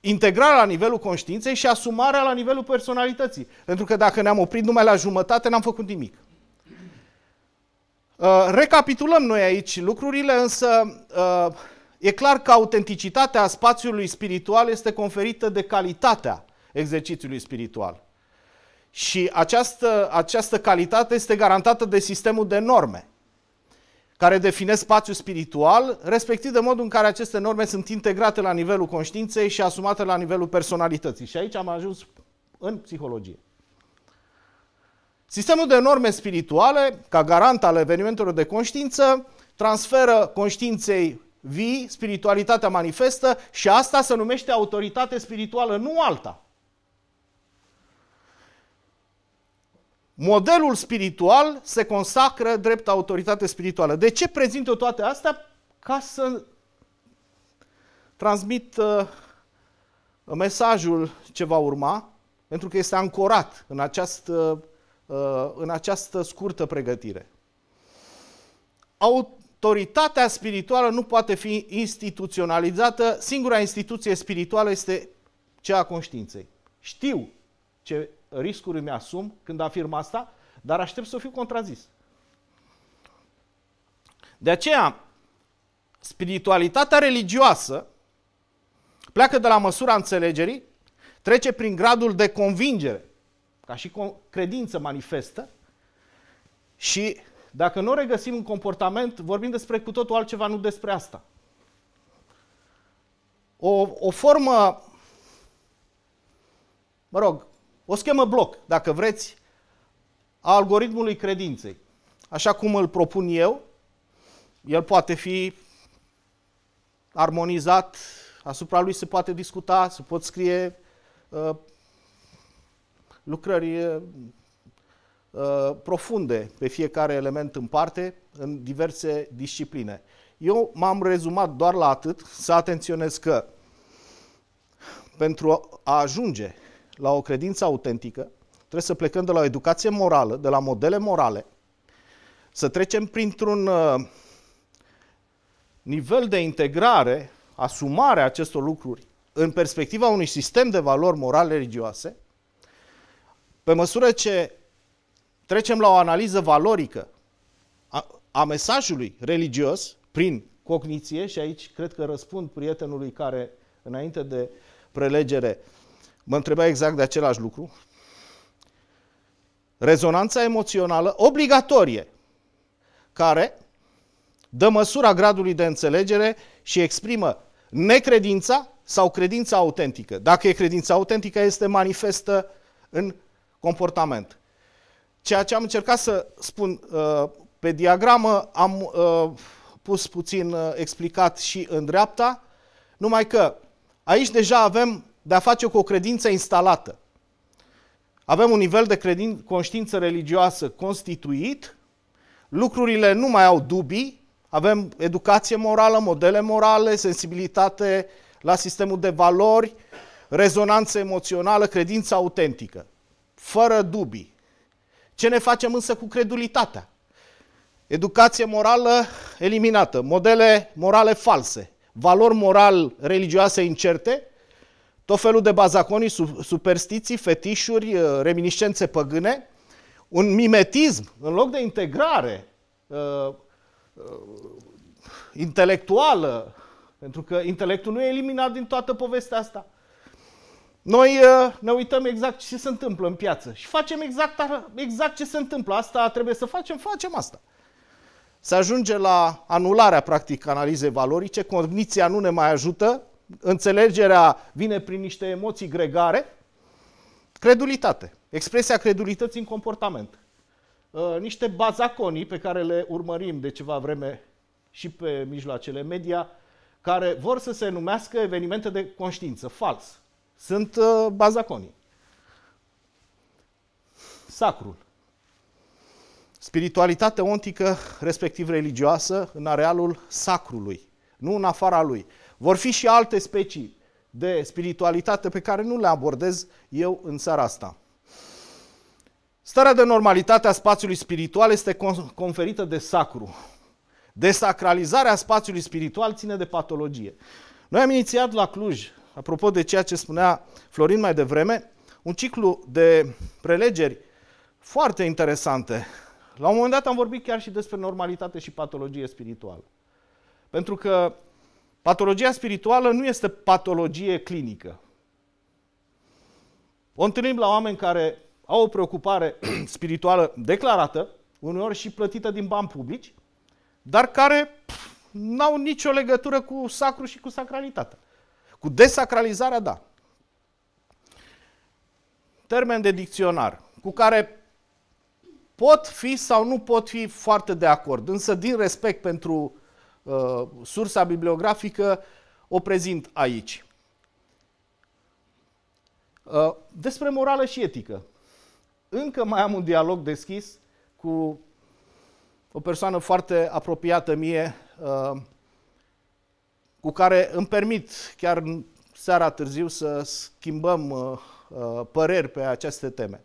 [SPEAKER 2] integrarea la nivelul conștiinței și asumarea la nivelul personalității. Pentru că dacă ne-am oprit numai la jumătate, n-am făcut nimic. Uh, recapitulăm noi aici lucrurile, însă uh, e clar că autenticitatea spațiului spiritual este conferită de calitatea exercițiului spiritual. Și această, această calitate este garantată de sistemul de norme care definesc spațiul spiritual, respectiv de modul în care aceste norme sunt integrate la nivelul conștiinței și asumate la nivelul personalității. Și aici am ajuns în psihologie. Sistemul de norme spirituale, ca garant al evenimentelor de conștiință, transferă conștiinței vii, spiritualitatea manifestă și asta se numește autoritate spirituală, nu alta. Modelul spiritual se consacră drept autoritate spirituală. De ce prezint eu toate astea? Ca să transmit uh, mesajul ce va urma, pentru că este ancorat în această, uh, în această scurtă pregătire. Autoritatea spirituală nu poate fi instituționalizată. Singura instituție spirituală este cea a conștiinței. Știu ce riscuri îmi asum când afirm asta, dar aștept să fiu contrazis. De aceea, spiritualitatea religioasă pleacă de la măsura înțelegerii, trece prin gradul de convingere, ca și credință manifestă, și dacă nu o regăsim în comportament, vorbim despre cu totul altceva, nu despre asta. O, o formă, mă rog, o schemă bloc, dacă vreți, a algoritmului credinței. Așa cum îl propun eu, el poate fi armonizat, asupra lui se poate discuta, se pot scrie uh, lucrări uh, uh profunde pe fiecare element în parte, în diverse discipline. Eu m-am rezumat doar la atât, să atenționez că pentru a ajunge la o credință autentică, trebuie să plecăm de la o educație morală, de la modele morale, să trecem printr-un uh, nivel de integrare, asumare a acestor lucruri în perspectiva unui sistem de valori morale religioase pe măsură ce trecem la o analiză valorică a, a mesajului religios prin cogniție, și aici cred că răspund prietenului care, înainte de prelegere, uh, mă întreba exact de același lucru. Rezonanța emoțională obligatorie, care dă măsura gradului de înțelegere și exprimă necredința sau credința autentică. Dacă e credința autentică, este manifestă în comportament. Ceea ce am încercat să spun uh, pe diagramă, am uh, pus puțin uh, explicat și în dreapta, numai că aici deja avem de a face cu o credință instalată. Avem un nivel de credin, conștiință religioasă constituit, lucrurile nu mai au dubii, avem educație morală, modele morale, sensibilitate la sistemul de valori, rezonanță emoțională, credință autentică, fără dubii. Ce ne facem însă cu credulitatea? Educație morală eliminată, modele morale false, valori moral religioase incerte, tot felul de bazaconii, superstiții, fetișuri, uh, reminiscențe păgâne, un mimetism în loc de integrare uh, uh, intelectuală, pentru că intelectul nu e eliminat din toată povestea asta. Noi uh, ne uităm exact ce se întâmplă în piață și facem exact, exact ce se întâmplă. Asta trebuie să facem, facem asta. Se ajunge la anularea, practic, analizei valorice, cogniția nu ne mai ajută, înțelegerea vine prin niște emoții gregare, credulitate. Expresia credulității în comportament. Uh, niște bazaconii pe care le urmărim de ceva vreme și pe mijloacele media, care vor să se numească evenimente de conștiință. Fals. Sunt uh, bazaconii. Sacrul. Spiritualitate ontică, respectiv religioasă, în arealul sacrului, nu în afara lui. Vor fi și alte specii de spiritualitate pe care nu le abordez eu în seara asta. Starea de normalitate a spațiului spiritual este conferită de sacru. Desacralizarea spațiului spiritual ține de patologie. Noi am inițiat la Cluj, apropo de ceea ce spunea Florin mai devreme, un ciclu de prelegeri foarte interesante. La un moment dat am vorbit chiar și despre normalitate și patologie spirituală. Pentru că Patologia spirituală nu este patologie clinică. O întâlnim la oameni care au o preocupare spirituală declarată, uneori și plătită din bani publici, dar care nu au nicio legătură cu sacru și cu sacralitatea. Cu desacralizarea, da. Termen de dicționar, cu care pot fi sau nu pot fi foarte de acord, însă din respect pentru uh, Uh, sursa bibliografică o prezint aici. Uh, despre morală și etică. Încă mai am un dialog deschis cu o persoană foarte apropiată mie, uh, cu care îmi permit chiar seara târziu să schimbăm păreri pe aceste teme.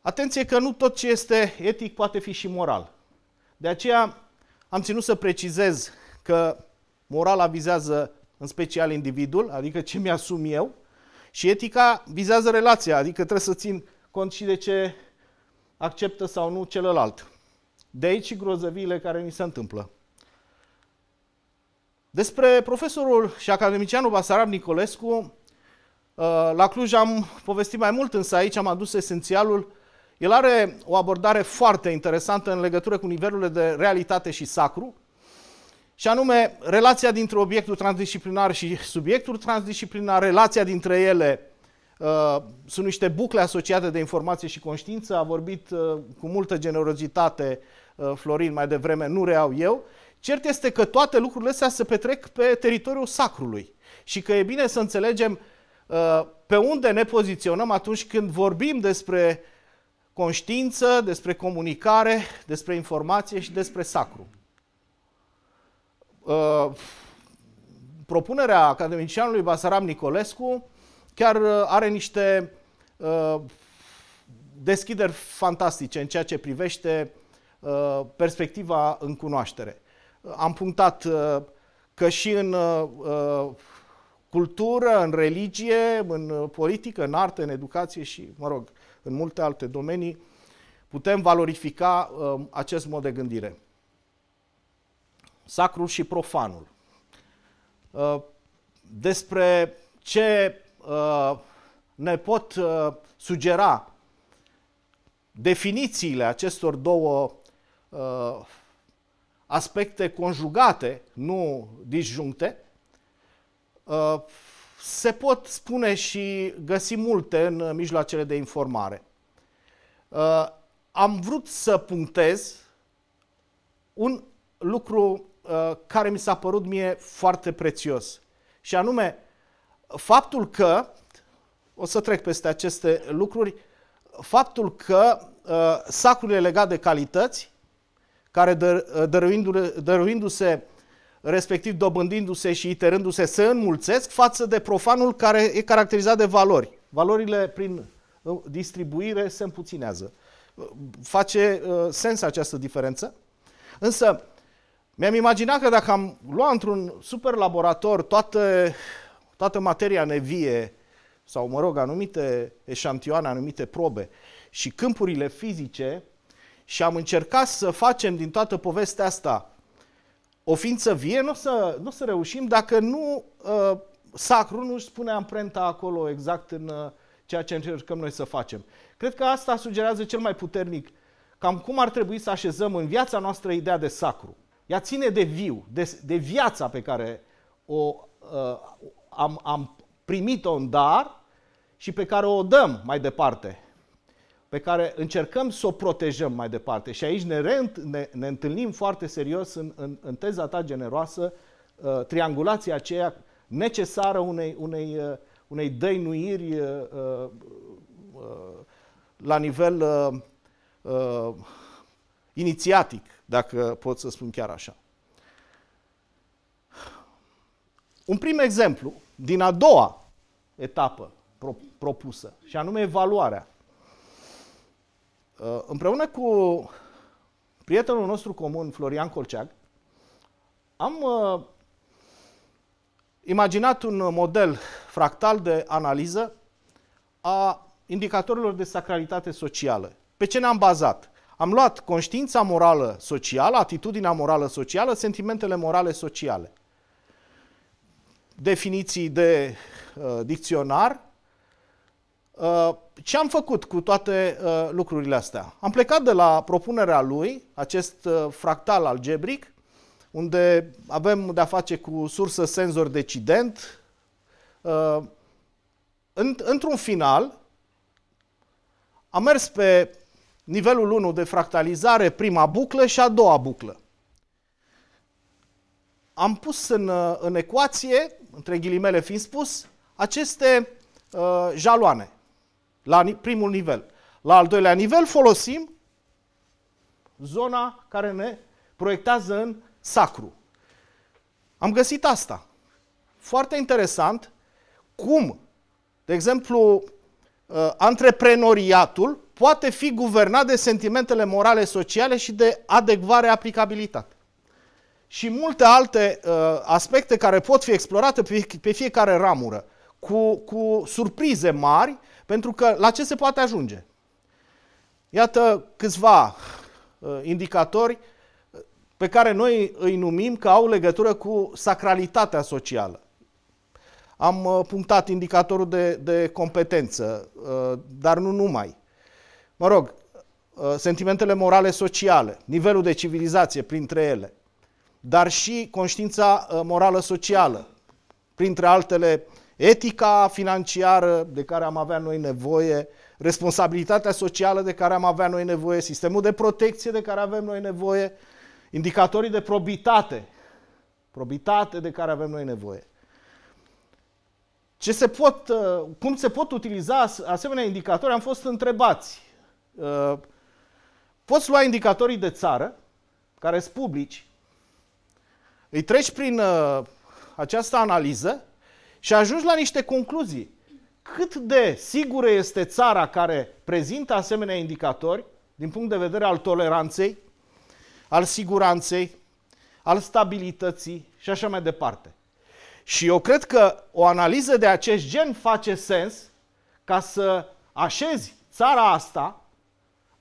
[SPEAKER 2] Atenție că nu tot ce este etic poate fi și moral. De aceea am ținut să precizez că morala vizează în special individul, adică ce mi-asum eu, și etica vizează relația, adică trebuie să țin cont și de ce acceptă sau nu celălalt. De aici și grozăviile care ni se întâmplă. Despre profesorul și academicianul Basarab Nicolescu, uh, la Cluj am povestit mai mult, însă aici am adus esențialul el are o abordare foarte interesantă în legătură cu nivelurile de realitate și sacru, și anume relația dintre obiectul transdisciplinar și subiectul transdisciplinar, relația dintre ele uh, sunt niște bucle asociate de informație și conștiință, a vorbit uh, cu multă generozitate uh, Florin mai devreme, nu reau eu. Cert este că toate lucrurile astea se petrec pe teritoriul sacrului și că e bine să înțelegem uh, pe unde ne poziționăm atunci când vorbim despre uh, conștiință, despre comunicare, despre informație și despre sacru. Uh, propunerea academicianului Basaram Nicolescu chiar uh, are niște uh, deschideri fantastice în ceea ce privește perspectiva în cunoaștere. Am punctat că și în cultură, în religie, în politică, în artă, în educație și, mă rog, în multe alte domenii, putem valorifica uh, acest mod de gândire. Sacrul și profanul. Uh, despre ce uh, ne pot uh, sugera definițiile acestor două uh, aspecte conjugate, nu disjuncte, uh, se pot spune și găsi multe în uh, mijloacele de informare. Uh, am vrut să punctez un lucru uh, care mi s-a părut mie foarte prețios și anume faptul că, o să trec peste aceste lucruri, faptul că sacurile legate de calități, care dăruindu-se dăruindu respectiv dobândindu-se și iterându-se, se înmulțesc față de profanul care e caracterizat de valori. Valorile prin uh, distribuire se împuținează. Uh, face uh, sens această diferență? Însă, mi-am imaginat că dacă am luat într-un super laborator toată, toată materia nevie, sau, mă rog, anumite eșantioane, anumite probe și câmpurile fizice și am încercat să facem din toată povestea asta o ființă vie nu o să, nu o să reușim dacă nu uh, sacru nu își spune amprenta acolo exact în uh, ceea ce încercăm noi să facem. Cred că asta sugerează cel mai puternic cam cum ar trebui să așezăm în viața noastră ideea de sacru. Ea ține de viu, de, de viața pe care o uh, am, am primit-o în dar și pe care o dăm mai departe pe care încercăm să o protejăm mai departe. Și aici ne, reînt, ne, ne întâlnim foarte serios în, în, în teza ta generoasă, uh, triangulația aceea necesară unei, unei, uh, unei dăinuiri uh, uh, uh la nivel uh, uh, inițiatic, dacă pot să spun chiar așa. Un prim exemplu din a doua etapă propusă, și anume evaluarea. Uh, împreună cu prietenul nostru comun, Florian Colceag, am uh, imaginat un model fractal de analiză a indicatorilor de sacralitate socială. Pe ce ne-am bazat? Am luat conștiința morală socială, atitudinea morală socială, sentimentele morale sociale. Definiții de uh, dicționar, Uh, ce am făcut cu toate uh, lucrurile astea? Am plecat de la propunerea lui, acest uh, fractal algebric, unde avem de-a face cu sursă senzor decident. Într-un final, am mers pe nivelul 1 de fractalizare, prima buclă și a doua buclă. Am pus în, în ecuație, între ghilimele fiind spus, aceste uh, jaloane la primul nivel. La al doilea nivel folosim zona care ne proiectează în sacru. Am găsit asta. Foarte interesant cum, de exemplu, uh, antreprenoriatul poate fi guvernat de sentimentele morale sociale și de adecvare aplicabilitate. Și multe alte uh, aspecte care pot fi explorate pe, pe fiecare ramură, cu, cu surprize mari pentru că la ce se poate ajunge? Iată câțiva uh, indicatori uh, pe care noi îi numim că au legătură cu sacralitatea socială. Am uh, punctat indicatorul de, de competență, dar nu numai. Mă rog, sentimentele morale sociale, nivelul de civilizație printre ele, dar și conștiința morală socială, printre altele etica financiară de care am avea noi nevoie, responsabilitatea socială de care am avea noi nevoie, sistemul de protecție de care avem noi nevoie, indicatorii de probitate, probitate de care avem noi nevoie. Ce se pot, uh, cum se pot utiliza asemenea indicatori? Am fost întrebați. Uh, poți lua indicatorii de țară, care sunt publici, îi treci prin uh, această analiză și ajungi la niște concluzii. Cât de sigură este țara care prezintă asemenea indicatori din punct de vedere al toleranței, al siguranței, al stabilității și așa mai departe. Și eu cred că o analiză de acest gen face sens ca să așezi țara asta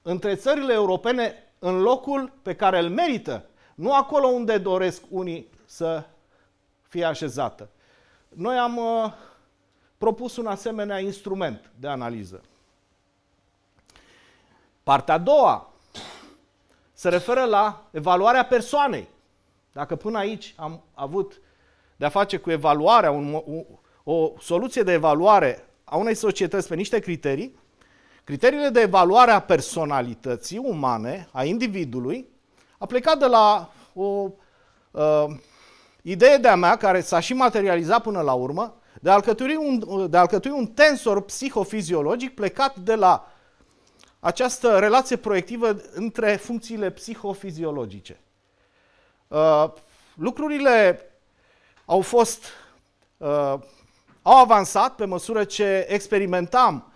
[SPEAKER 2] între țările europene în locul pe care îl merită, nu acolo unde doresc unii să fie așezată. Noi am uh, propus un asemenea instrument de analiză. Partea a doua se referă la evaluarea persoanei. Dacă până aici am avut de a face cu evaluarea, un, o, o soluție de evaluare a unei societăți pe niște criterii, criteriile de evaluare a personalității umane, a individului, a plecat de la o uh, Ideea de-a mea, care s-a și materializat până la urmă, de a alcătui un, de a alcătui un tensor psihofiziologic plecat de la această relație proiectivă între funcțiile psihofiziologice. Uh, lucrurile au fost, uh, au avansat pe măsură ce experimentam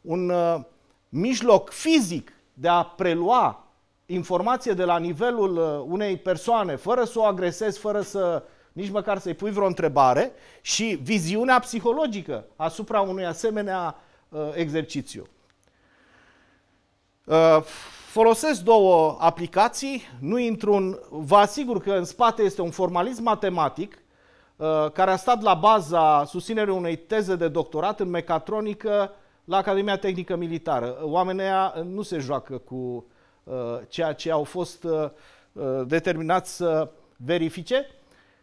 [SPEAKER 2] un uh, mijloc fizic de a prelua informație de la nivelul uh, unei persoane, fără să o agresezi, fără să nici măcar să-i pui vreo întrebare și viziunea psihologică asupra unui asemenea uh, exercițiu. Uh, folosesc două aplicații, nu intru în... Vă asigur că în spate este un formalism matematic uh, care a stat la baza susținerii unei teze de doctorat în mecatronică la Academia Tehnică Militară. Oamenii nu se joacă cu Uh, ceea ce au fost uh, uh, determinați să verifice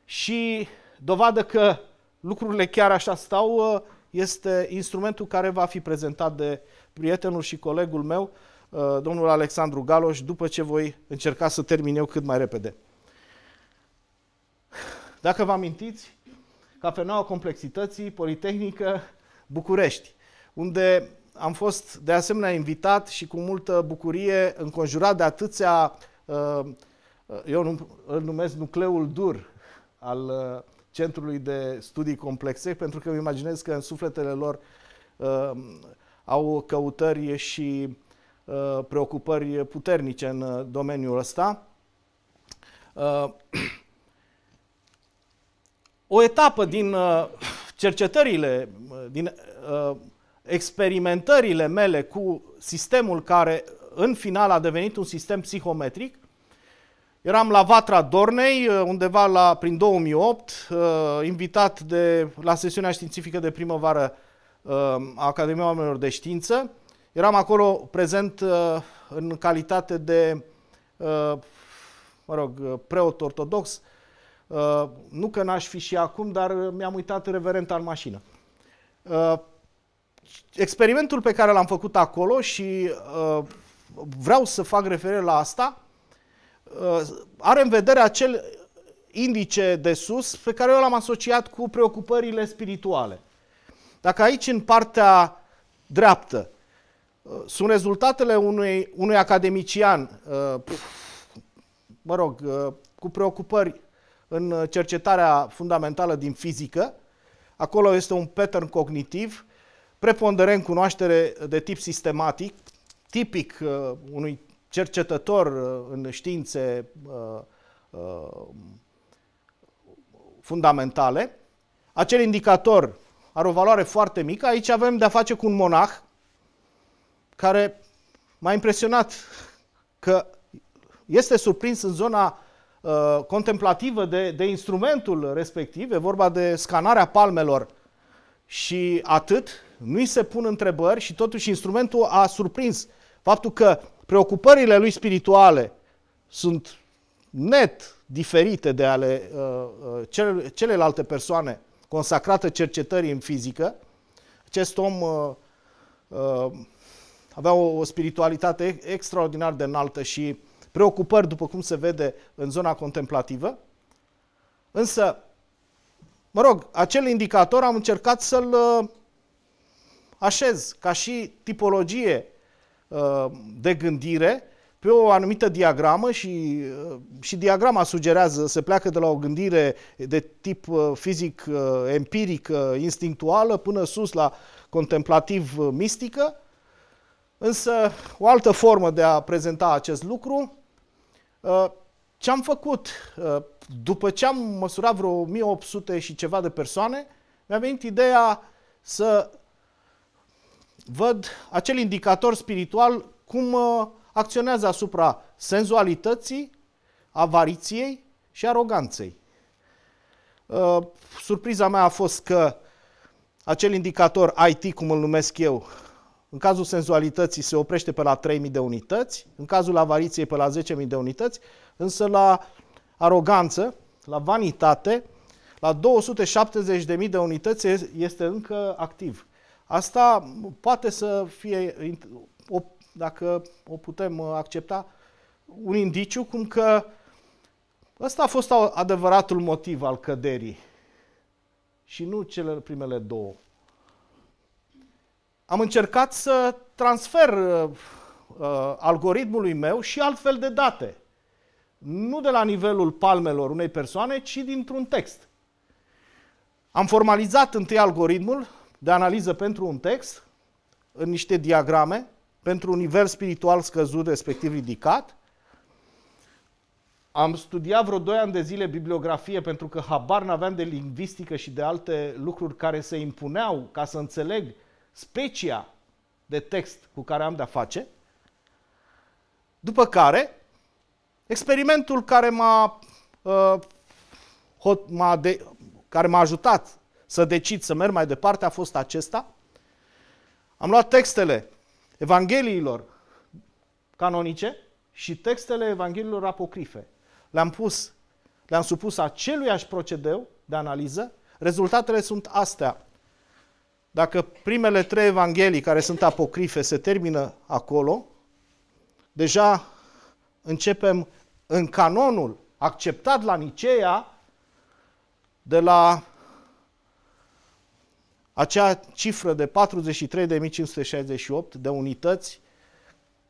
[SPEAKER 2] și dovadă că lucrurile chiar așa stau este instrumentul care va fi prezentat de prietenul și colegul meu, domnul Alexandru Galoș, după ce voi încerca să termin eu cât mai repede. Dacă vă amintiți, Cafeneaua Complexității, Politehnică, București, unde am fost de asemenea invitat și cu multă bucurie înconjurat de atâția, uh, eu îl numesc nucleul dur al uh, Centrului de Studii Complexe, pentru că îmi imaginez că în sufletele lor uh, au căutări și preocupări puternice în domeniul ăsta. O etapă din cercetările, din experimentările mele cu sistemul care în final a devenit un sistem psihometric, Eram la Vatra Dornei, uh, undeva la, prin 2008, uh, invitat de, la sesiunea științifică de primăvară uh, a Academiei Oamenilor de Știință. Eram acolo prezent în calitate de, mă rog, preot ortodox. Nu că n-aș fi și acum, dar mi-am uitat reverent în mașină experimentul pe care l-am făcut acolo și uh, vreau să fac referire la asta, uh, are în vedere acel indice de sus pe care eu l-am asociat cu preocupările spirituale. Dacă aici în partea dreaptă uh, sunt rezultatele unui, unui academician, mă rog, cu preocupări în cercetarea fundamentală din fizică, acolo este un pattern cognitiv, preponderent cunoaștere de tip sistematic, tipic uh, unui cercetător uh, în științe uh, uh, fundamentale. Acel indicator are o valoare foarte mică. Aici avem de-a face cu un monah care m-a impresionat că este surprins în zona uh, contemplativă de, de instrumentul respectiv. E vorba de scanarea palmelor și atât nu îi se pun întrebări și totuși instrumentul a surprins faptul că preocupările lui spirituale sunt net diferite de ale uh, uh, cel, celelalte persoane consacrate cercetării în fizică. Acest om uh, uh, avea o, o spiritualitate extraordinar de înaltă și preocupări, după cum se vede, în zona contemplativă. Însă, mă rog, acel indicator am încercat să-l uh, așez ca și tipologie uh, de gândire pe o anumită diagramă și, uh, și diagrama sugerează, se pleacă de la o gândire de tip uh, fizic, empiric, instinctuală, până sus la contemplativ mistică, însă o altă formă de a prezenta acest lucru, ce am făcut? După ce am măsurat vreo 1800 și ceva de persoane, mi-a venit ideea să văd acel indicator spiritual cum uh, acționează asupra senzualității, avariției și aroganței. Uh, surpriza mea a fost că acel indicator IT, cum îl numesc eu, în cazul senzualității se oprește pe la 3.000 de unități, în cazul avariției pe la 10.000 de unități, însă la aroganță, la vanitate, la 270.000 de unități este încă activ. Asta poate să fie, o, dacă o putem uh, accepta, un indiciu cum că ăsta a fost adevăratul motiv al căderii și nu cele primele două. Am încercat să transfer uh, uh, algoritmului meu și altfel de date. Nu de la nivelul palmelor unei persoane, ci dintr-un text. Am formalizat întâi algoritmul, de analiză pentru un text, în niște diagrame, pentru un nivel spiritual scăzut, respectiv ridicat. Am studiat vreo 2 ani de zile bibliografie pentru că habar n-aveam de lingvistică și de alte lucruri care se impuneau ca să înțeleg specia de text cu care am de-a face. După care, experimentul care m-a, uh, hot, m-a de, care m-a ajutat să decid să merg mai departe a fost acesta. Am luat textele Evangheliilor canonice și textele Evangheliilor apocrife. Le-am pus, le-am supus aceluiași procedeu de analiză. Rezultatele sunt astea. Dacă primele trei evanghelii care sunt apocrife se termină acolo, deja începem în canonul acceptat la Niceea de la acea cifră de 43.568 de unități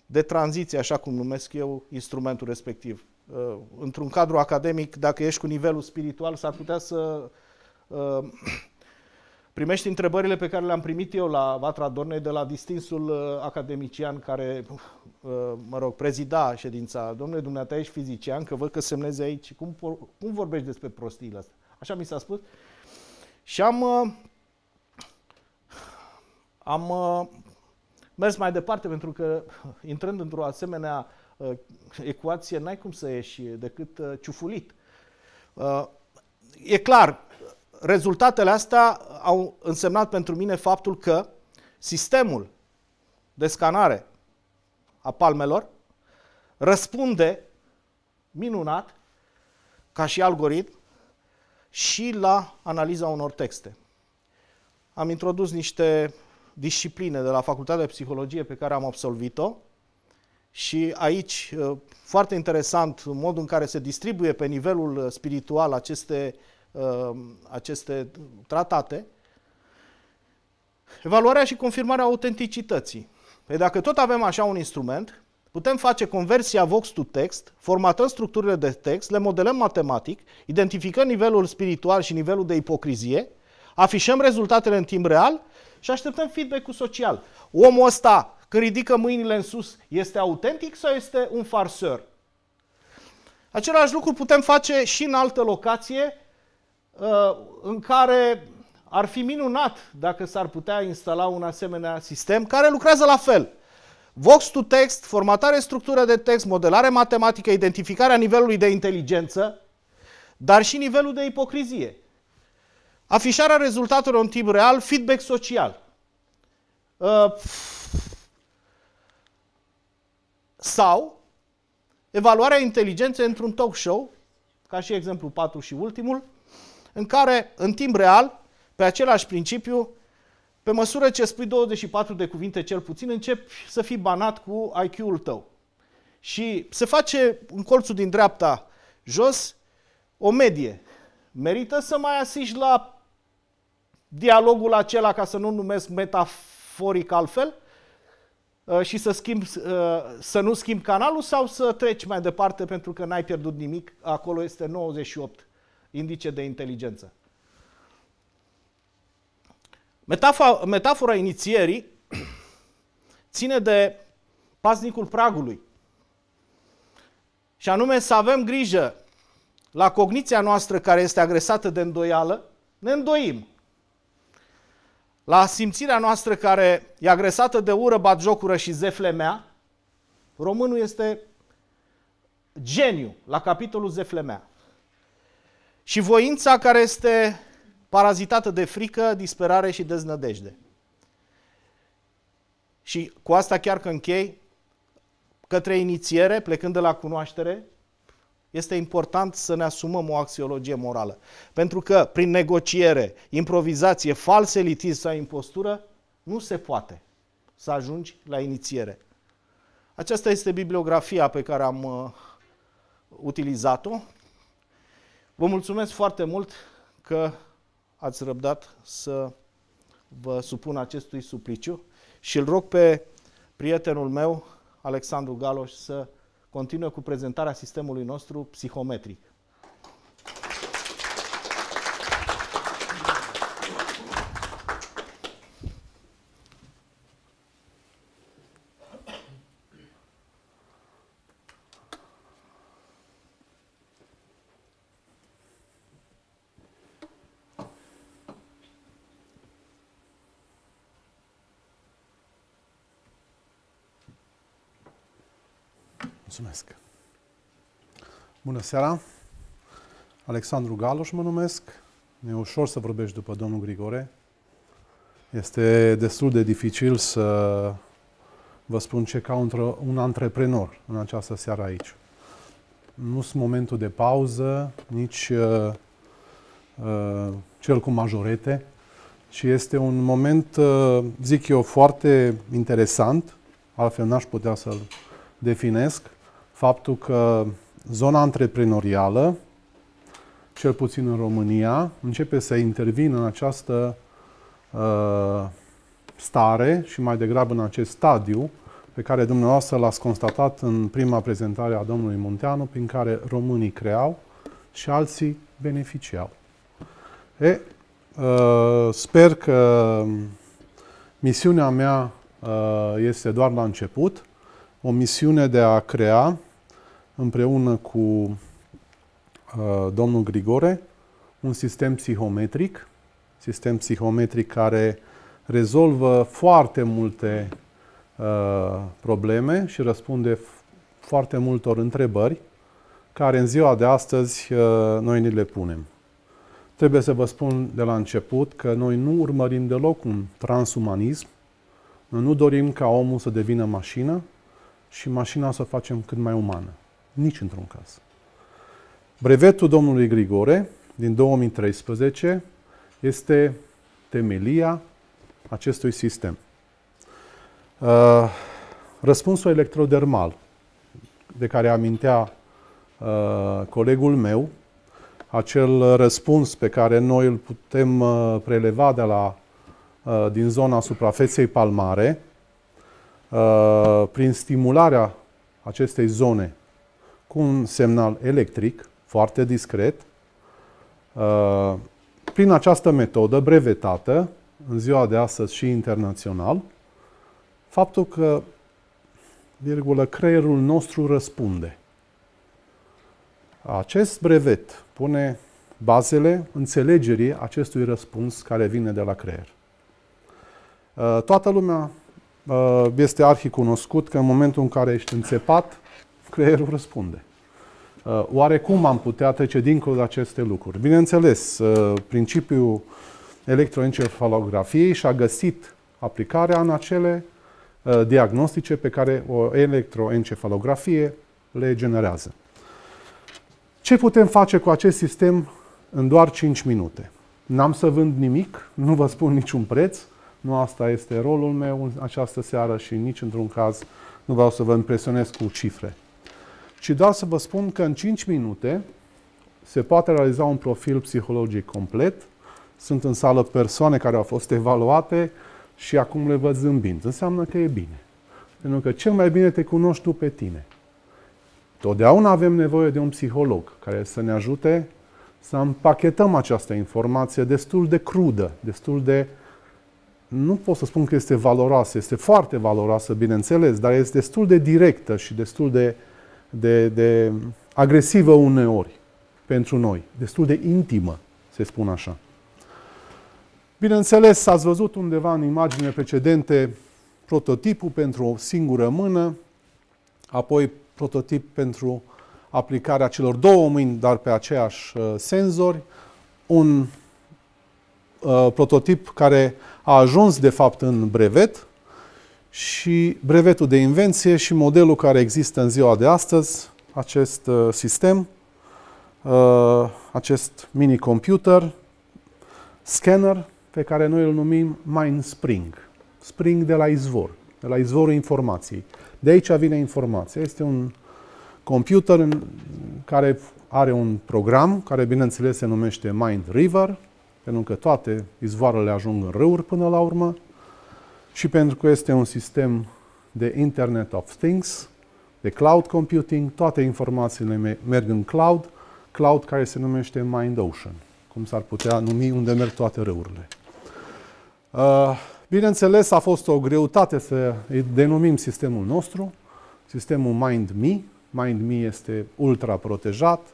[SPEAKER 2] de tranziție, așa cum numesc eu instrumentul respectiv. Uh, într-un cadru academic, dacă ești cu nivelul spiritual, s-ar putea să uh, primești întrebările pe care le-am primit eu la Vatra Dornei de la distinsul uh, academician care, mă rog, prezida ședința. Domnule, dumneata, ești fizician, că văd că semnezi aici. Cum, cum vorbești despre prostiile astea? Așa mi s-a spus. Și am am uh, mers mai departe pentru că intrând într-o asemenea uh, ecuație n-ai cum să ieși decât uh, ciufulit. Uh, e clar, rezultatele astea au însemnat pentru mine faptul că sistemul de scanare a palmelor răspunde minunat, ca și algoritm, și la analiza unor texte. Am introdus niște discipline de la Facultatea de Psihologie pe care am absolvit-o și aici uh, foarte interesant modul în care se distribuie pe nivelul uh, spiritual aceste, uh, aceste tratate. Evaluarea și confirmarea autenticității. Păi dacă tot avem așa un instrument, Putem face conversia vox to text, formatăm structurile de text, le modelăm matematic, identificăm nivelul spiritual și nivelul de ipocrizie, afișăm rezultatele în timp real și așteptăm feedback-ul social. Omul ăsta, când ridică mâinile în sus, este autentic sau este un farsor? Același lucru putem face și în altă locație uh, în care ar fi minunat dacă s-ar putea instala un asemenea sistem care lucrează la fel. Vox to text, formatare structură de text, modelare matematică, identificarea nivelului de inteligență, dar și nivelul de ipocrizie. Afișarea rezultatelor în timp real, feedback social. Uh, sau evaluarea inteligenței într-un talk show, ca și exemplu 4 și ultimul, în care în timp real, pe același principiu, pe măsură ce spui 24 de cuvinte cel puțin, începi să fii banat cu IQ-ul tău. Și se face în colțul din dreapta jos o medie. Merită să mai asiști la dialogul acela, ca să nu numesc metaforic altfel, uh, și să, schimb, uh, să nu schimb canalul sau să treci mai departe pentru că n-ai pierdut nimic. Acolo este 98 indice de inteligență. Metafa, metafora inițierii ține de paznicul pragului. Și anume să avem grijă la cogniția noastră care este agresată de îndoială, ne îndoim la simțirea noastră care e agresată de ură, batjocură și zeflemea, românul este geniu la capitolul zeflemea. Și voința care este parazitată de frică, disperare și deznădejde. Și cu asta chiar că închei, către inițiere, plecând de la cunoaștere, este important să ne asumăm o axiologie morală. Pentru că prin negociere, improvizație, false elitism sau impostură, nu se poate să ajungi la inițiere. Aceasta este bibliografia pe care am uh, utilizat-o. Vă mulțumesc foarte mult că ați răbdat să vă supun acestui supliciu și îl rog pe prietenul meu, Alexandru Galoș, să continuă cu prezentarea sistemului nostru psihometric.
[SPEAKER 3] Bună seara! Alexandru Galoș mă numesc. E ușor să vorbești după domnul Grigore. Este destul de dificil să vă spun ce ca un antreprenor în această seară aici. Nu sunt momentul de pauză, nici uh, uh, cel cu majorete, ci este un moment, uh, zic eu, foarte interesant, altfel n-aș putea să-l definesc, faptul că zona antreprenorială, cel puțin în România, începe să intervină în această uh, stare și mai degrabă în acest stadiu pe care dumneavoastră l-ați constatat în prima prezentare a domnului Munteanu, prin care românii creau și alții beneficiau. E, uh, sper că misiunea mea uh, este doar la început, o misiune de a crea împreună cu uh, domnul Grigore un sistem psihometric, sistem psihometric care rezolvă foarte multe uh, probleme și răspunde foarte multor întrebări care în ziua de astăzi uh, noi ni le punem. Trebuie să vă spun de la început că noi nu urmărim deloc un transumanism, noi nu dorim ca omul să devină mașină și mașina să o facem cât mai umană. Nici într-un caz. Brevetul domnului Grigore din 2013 este temelia acestui sistem. Uh, răspunsul electrodermal de care amintea uh, colegul meu, acel răspuns pe care noi îl putem uh, preleva de la, din zona suprafeței palmare, prin stimularea acestei zone cu un semnal electric foarte discret. Uh, prin această metodă brevetată, în ziua de astăzi și internațional, faptul că, virgulă, creierul nostru răspunde. Acest brevet pune bazele înțelegerii acestui răspuns care vine de la creier. Uh, toată lumea uh, este cunoscut că în momentul în care ești înțepat, creierul răspunde. Uh, oare cum am putea trece dincolo de aceste lucruri? Bineînțeles, uh, principiul electroencefalografiei și-a găsit aplicarea în acele uh, diagnostice pe care o electroencefalografie le generează. Ce putem face cu acest sistem în doar 5 minute? N-am să vând nimic, nu vă spun niciun preț, nu asta este rolul meu în această seară și nici într-un caz nu vreau să vă impresionez cu cifre ci doar să vă spun că în 5 minute se poate realiza un profil psihologic complet. Sunt în sală persoane care au fost evaluate și acum le văd zâmbind. Înseamnă că e bine. Pentru că cel mai bine te cunoști tu pe tine. Totdeauna avem nevoie de un psiholog care să ne ajute să împachetăm această informație destul de crudă, destul de... Nu pot să spun că este valoroasă, este foarte valoroasă, bineînțeles, dar este destul de directă și destul de uh, de, de agresivă uneori pentru noi, destul de intimă, se spun așa. Bineînțeles, ați văzut undeva în imagine precedente prototipul pentru o singură mână, apoi prototip pentru aplicarea celor două mâini, dar pe uh, senzori, un uh, prototip care a ajuns de fapt în brevet, și brevetul de invenție și modelul care există în ziua de astăzi, acest uh, sistem, uh, acest mini computer, scanner pe care noi îl numim MindSpring. Spring de la izvor, de la izvorul informației. De aici vine informația. Este un computer în care are un program care, bineînțeles, se numește Mind River, pentru că toate izvoarele ajung în râuri până la urmă, și pentru că este un sistem de Internet of Things, de cloud computing, toate informațiile merg în cloud, cloud care se numește Mind Ocean, cum s-ar putea numi unde merg toate râurile. Uh, bineînțeles, a fost o greutate să denumim sistemul nostru, sistemul MindMe. MindMe este ultra protejat,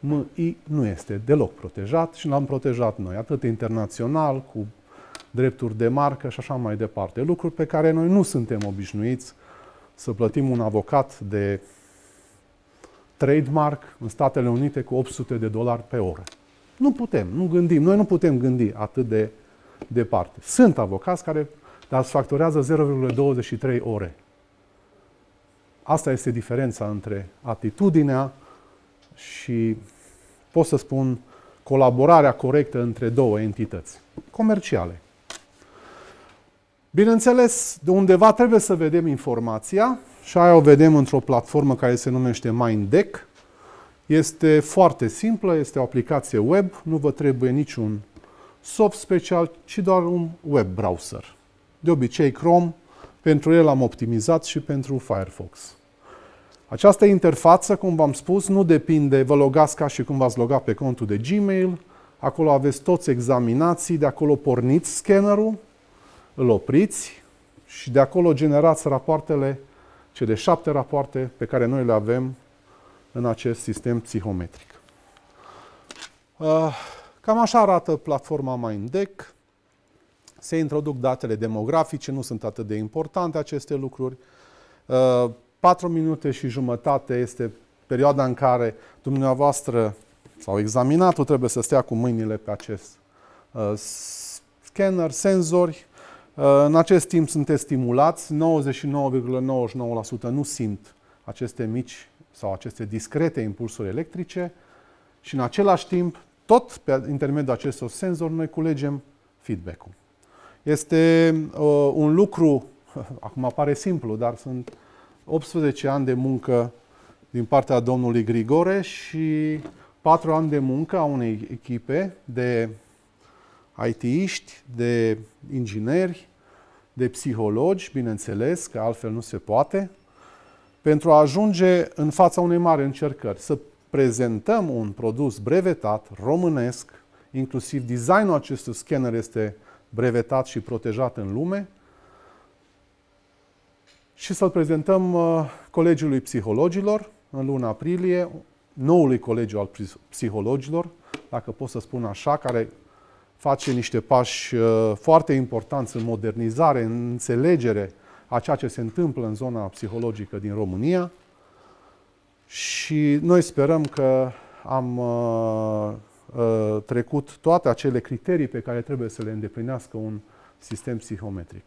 [SPEAKER 3] MI nu este deloc protejat și l-am protejat noi, atât internațional, cu drepturi de marcă și așa mai departe. Lucruri pe care noi nu suntem obișnuiți să plătim un avocat de trademark în Statele Unite cu 800 de dolari pe oră. Nu putem, nu gândim. Noi nu putem gândi atât de departe. Sunt avocați care dar factorează 0,23 ore. Asta este diferența între atitudinea și, pot să spun, colaborarea corectă între două entități comerciale. Bineînțeles, de undeva trebuie să vedem informația și aia o vedem într-o platformă care se numește MindDeck. Este foarte simplă, este o aplicație web, nu vă trebuie niciun soft special, ci doar un web browser. De obicei Chrome, pentru el am optimizat și pentru Firefox. Această interfață, cum v-am spus, nu depinde, vă logați ca și cum v-ați logat pe contul de Gmail, acolo aveți toți examinații, de acolo porniți scannerul, îl opriți și de acolo generați rapoartele, cele șapte rapoarte pe care noi le avem în acest sistem psihometric. Ah, cam așa arată platforma MindDeck. Se introduc datele demografice, nu sunt atât de importante aceste lucruri. 4 ah, minute și jumătate este perioada în care dumneavoastră sau examinatul trebuie să stea cu mâinile pe acest ah, scanner, senzori, Uh, în acest timp sunteți stimulați, 99,99% nu simt aceste mici sau aceste discrete impulsuri electrice și în același timp, tot pe intermediul acestor senzori, noi culegem feedback-ul. Este uh, un lucru, acum pare simplu, dar sunt 18 ani de muncă din partea domnului Grigore și 4 ani de muncă a unei echipe de IT-iști, de ingineri, de psihologi, bineînțeles, că altfel nu se poate, pentru a ajunge în fața unei mari încercări, să prezentăm un produs brevetat, românesc, inclusiv designul acestui scanner este brevetat și protejat în lume, și să-l prezentăm uh, Colegiului Psihologilor în luna aprilie, noului Colegiu al Psihologilor, dacă pot să spun așa, care face niște pași uh, foarte importanți în modernizare, în înțelegere a ceea ce se întâmplă în zona psihologică din România și noi sperăm că am uh, uh, trecut toate acele criterii pe care trebuie să le îndeplinească un sistem psihometric.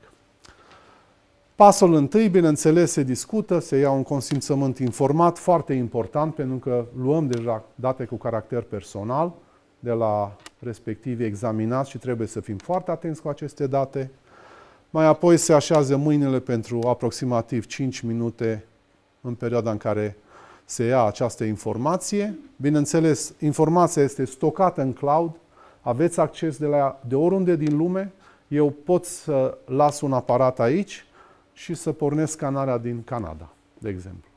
[SPEAKER 3] Pasul întâi, bineînțeles, se discută, se ia un consimțământ informat foarte important pentru că luăm deja date cu caracter personal – de la respectivii examinați și trebuie să fim foarte atenți cu aceste date. Mai apoi se așează mâinile pentru aproximativ 5 minute în perioada în care se ia această informație. Bineînțeles, informația este stocată în cloud, aveți acces de, la, de oriunde din lume, eu pot să las un aparat aici și să pornesc scanarea din Canada, de exemplu.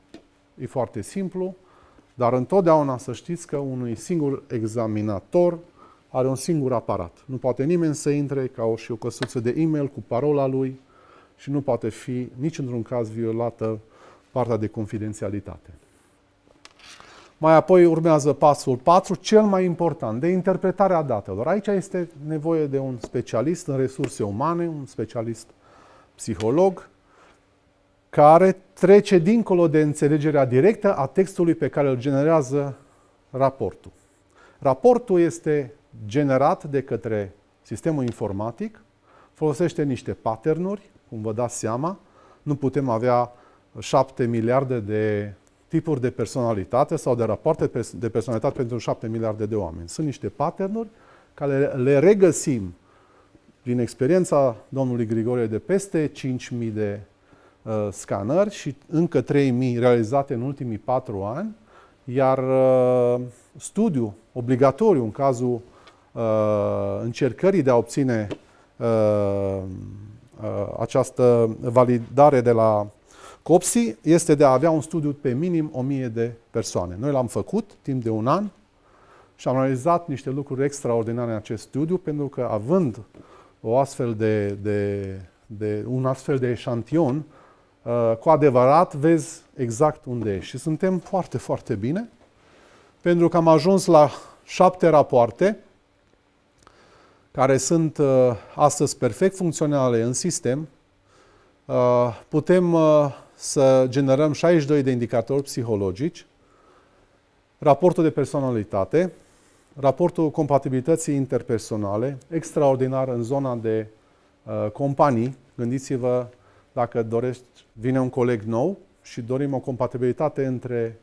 [SPEAKER 3] E foarte simplu. Dar întotdeauna să știți că unui singur examinator are un singur aparat. Nu poate nimeni să intre ca o și o căsuță de e-mail cu parola lui și nu poate fi nici într-un caz violată partea de confidențialitate. Mai apoi urmează pasul 4, cel mai important, de interpretarea datelor. Aici este nevoie de un specialist în resurse umane, un specialist psiholog, care trece dincolo de înțelegerea directă a textului pe care îl generează raportul. Raportul este generat de către sistemul informatic, folosește niște patternuri, cum vă dați seama, nu putem avea 7 miliarde de tipuri de personalitate sau de rapoarte de personalitate pentru 7 miliarde de oameni. Sunt niște patternuri care le regăsim din experiența domnului Grigore de peste 5.000 de uh, scanări și încă 3.000 realizate în ultimii 4 ani, iar uh, studiu obligatoriu în cazul uh, încercării de a obține uh, uh, această validare de la COPSI este de a avea un studiu pe minim 1000 de persoane. Noi l-am făcut timp de un an și am analizat niște lucruri extraordinare în acest studiu, pentru că având o astfel de, de, de, un astfel de eșantion Uh, cu adevărat vezi exact unde ești. Și suntem foarte, foarte bine, pentru că am ajuns la șapte rapoarte care sunt uh, astăzi perfect funcționale în sistem. Uh, putem să generăm 62 de indicatori psihologici, raportul de personalitate, raportul compatibilității interpersonale, extraordinar în zona de companii. Gândiți-vă dacă dorești vine un coleg nou și dorim o compatibilitate între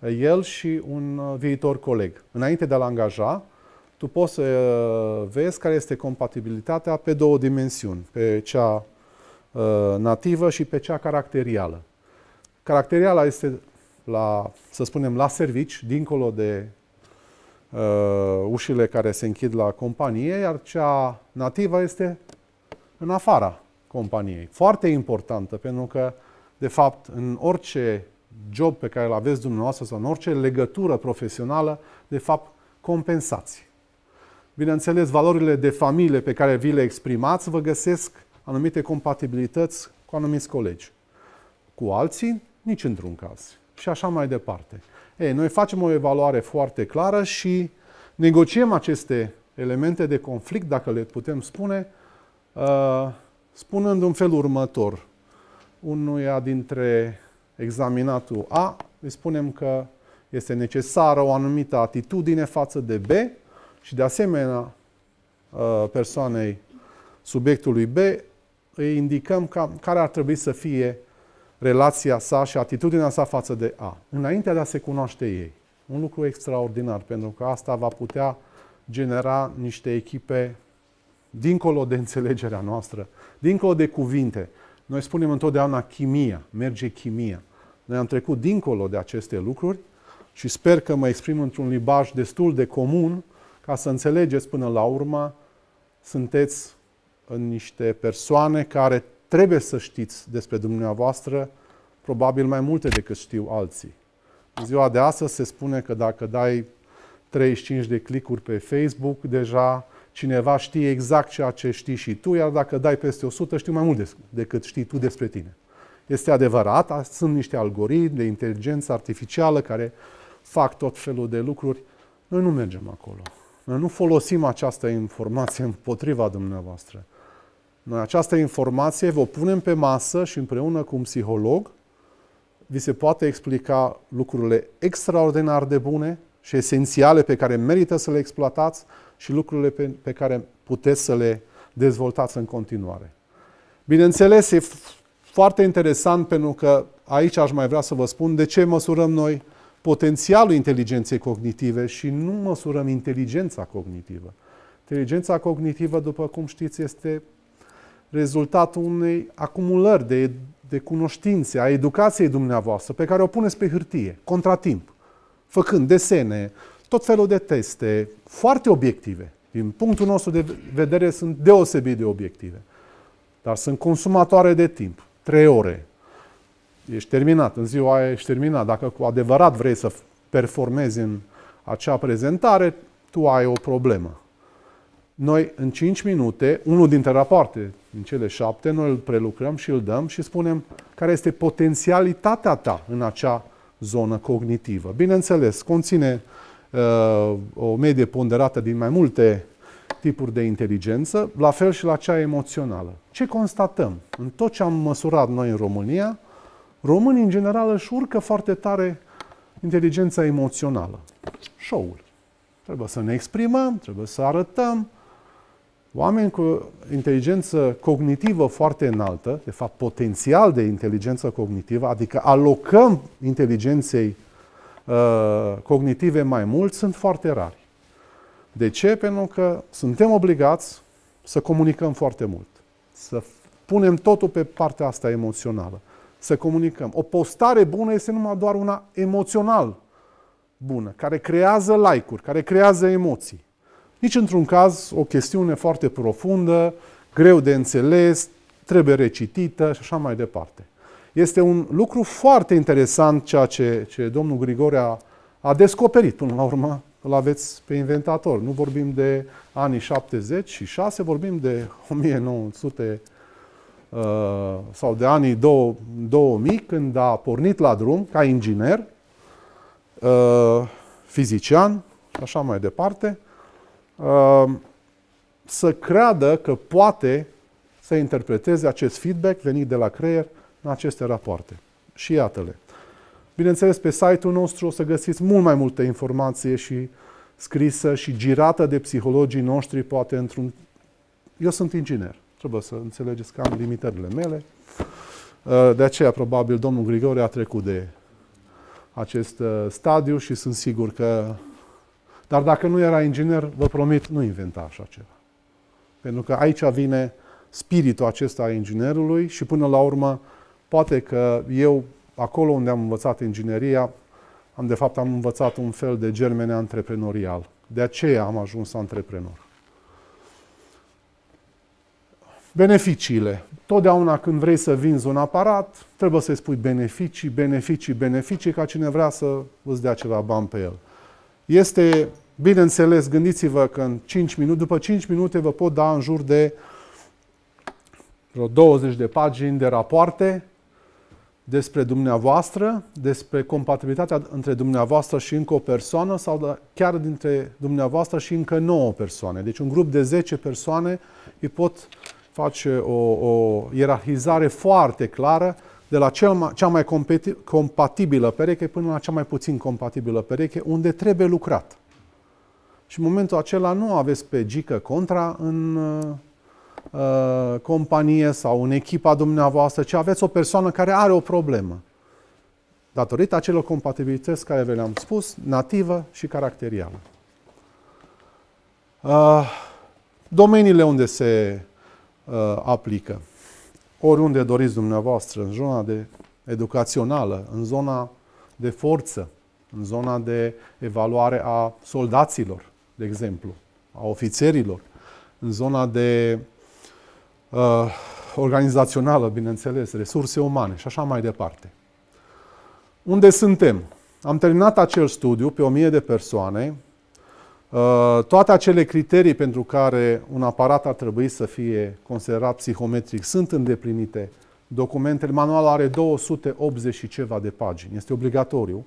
[SPEAKER 3] eh, el și un eh, viitor coleg. Înainte de a-l angaja, tu poți să eh, vezi care este compatibilitatea pe două dimensiuni, pe cea nativă și pe cea caracterială. Caracteriala este, la, să spunem, la servici, dincolo de uh, ușile care se închid la companie, iar cea nativă este în afara companiei. Foarte importantă, pentru că, de fapt, în orice job pe care îl aveți dumneavoastră sau în orice legătură profesională, de fapt, compensați. Bineînțeles, valorile de familie pe care vi le exprimați vă găsesc anumite compatibilități cu anumiți colegi. Cu alții, nici într-un caz. Și așa mai departe. Ei, noi facem o evaluare foarte clară și negociem aceste elemente de conflict, dacă le putem spune, uh, spunând în felul următor. Unuia dintre examinatul A, îi spunem că este necesară o anumită atitudine față de B și de asemenea ă, persoanei subiectului B îi indicăm ca, care ar trebui să fie relația sa și atitudinea sa față de A, înainte de a se cunoaște ei. Un lucru extraordinar, pentru că asta va putea genera niște echipe dincolo de înțelegerea noastră dincolo de cuvinte, noi spunem întotdeauna chimia, merge chimia. Noi am trecut dincolo de aceste lucruri și sper că mă exprim într-un limbaj destul de comun ca să înțelegeți până la urmă, sunteți în niște persoane care trebuie să știți despre dumneavoastră probabil mai multe decât știu alții. În ziua de astăzi se spune că dacă dai 35 de clicuri pe Facebook, deja cineva știe exact ceea ce știi și tu, iar dacă dai peste 100, știu mai mult decât știi tu despre tine. Este adevărat, sunt niște algoritmi de inteligență artificială care fac tot felul de lucruri. Noi nu mergem acolo. Noi nu folosim această informație împotriva dumneavoastră. Noi această informație vă punem pe masă și împreună cu un psiholog vi se poate explica lucrurile extraordinar de bune și esențiale pe care merită să le exploatați, și lucrurile pe, pe care puteți să le dezvoltați în continuare. Bineînțeles, e foarte interesant pentru că aici aș mai vrea să vă spun de ce măsurăm noi potențialul inteligenței cognitive și nu măsurăm inteligența cognitivă. Inteligența cognitivă, după cum știți, este rezultatul unei acumulări de, de cunoștințe, a educației dumneavoastră, pe care o puneți pe hârtie, contratimp, făcând desene, tot felul de teste, foarte obiective. Din punctul nostru de vedere sunt deosebit de obiective. Dar sunt consumatoare de timp. Trei ore. Ești terminat. În ziua aia ești terminat. Dacă cu adevărat vrei să performezi în acea prezentare, tu ai o problemă. Noi în 5 minute, unul dintre rapoarte din cele șapte, noi îl prelucrăm și îl dăm și spunem care este potențialitatea ta în acea zonă cognitivă. Bineînțeles, conține Uh, o medie ponderată din mai multe tipuri de inteligență, la fel și la cea emoțională. Ce constatăm? În tot ce am măsurat noi în România, românii în general își urcă foarte tare inteligența emoțională, show-ul. Trebuie să ne exprimăm, trebuie să arătăm. Oameni cu inteligență cognitivă foarte înaltă, de fapt potențial de inteligență cognitivă, adică alocăm inteligenței Uh, cognitive mai mult sunt foarte rari. De ce? Pentru că suntem obligați să comunicăm foarte mult, să punem totul pe partea asta emoțională, să comunicăm. O postare bună este numai doar una emoțional bună, care creează like-uri, care creează emoții. Nici într-un caz o chestiune foarte profundă, greu de înțeles, trebuie recitită și așa mai departe. Este un lucru foarte interesant ceea ce, ce domnul Grigore a, a descoperit până la urmă îl aveți pe inventator. Nu vorbim de anii 76, vorbim de 1900 uh, sau de anii 2000, când a pornit la drum ca inginer, uh, fizician, așa mai departe, uh, să creadă că poate să interpreteze acest feedback venit de la creier în aceste rapoarte. Și iată-le. Bineînțeles, pe site-ul nostru o să găsiți mult mai multă informație și scrisă și girată de psihologii noștri, poate într-un... Eu sunt inginer, trebuie să înțelegeți că am limitările mele. Uh, de aceea, probabil, domnul Grigore a trecut de acest uh, stadiu și sunt sigur că... Dar dacă nu era inginer, vă promit, nu inventa așa ceva. Pentru că aici vine spiritul acesta a inginerului și până la urmă Poate că eu, acolo unde am învățat ingineria, am de fapt am învățat un fel de germene antreprenorial. De aceea am ajuns antreprenor. Beneficiile. Totdeauna când vrei să vinzi un aparat, trebuie să-i spui beneficii, beneficii, beneficii, ca cine vrea să îți dea ceva bani pe el. Este, bineînțeles, gândiți-vă că în 5 minute, după 5 minute vă pot da în jur de vreo 20 de pagini de rapoarte despre dumneavoastră, despre compatibilitatea între dumneavoastră și încă o persoană sau da, chiar dintre dumneavoastră și încă 9 persoane. Deci un grup de 10 persoane îi pot face o, o ierarhizare foarte clară de la cel mai, cea mai compatibilă pereche până la cea mai puțin compatibilă pereche, unde trebuie lucrat. Și în momentul acela nu aveți pe gică contra în Uh, companie sau în echipa dumneavoastră, ci aveți o persoană care are o problemă. Datorită acelor compatibilități care vă le-am spus, nativă și caracterială. Uh, domeniile unde se uh, aplică. Oriunde doriți dumneavoastră, în zona de educațională, în zona de forță, în zona de evaluare a soldaților, de exemplu, a ofițerilor, în zona de Uh, organizațională, bineînțeles, resurse umane și așa mai departe. Unde suntem? Am terminat acel studiu pe 1000 de persoane. Uh, toate acele criterii pentru care un aparat ar trebui să fie considerat psihometric sunt îndeplinite. Documentele, manual are 280 și ceva de pagini, este obligatoriu,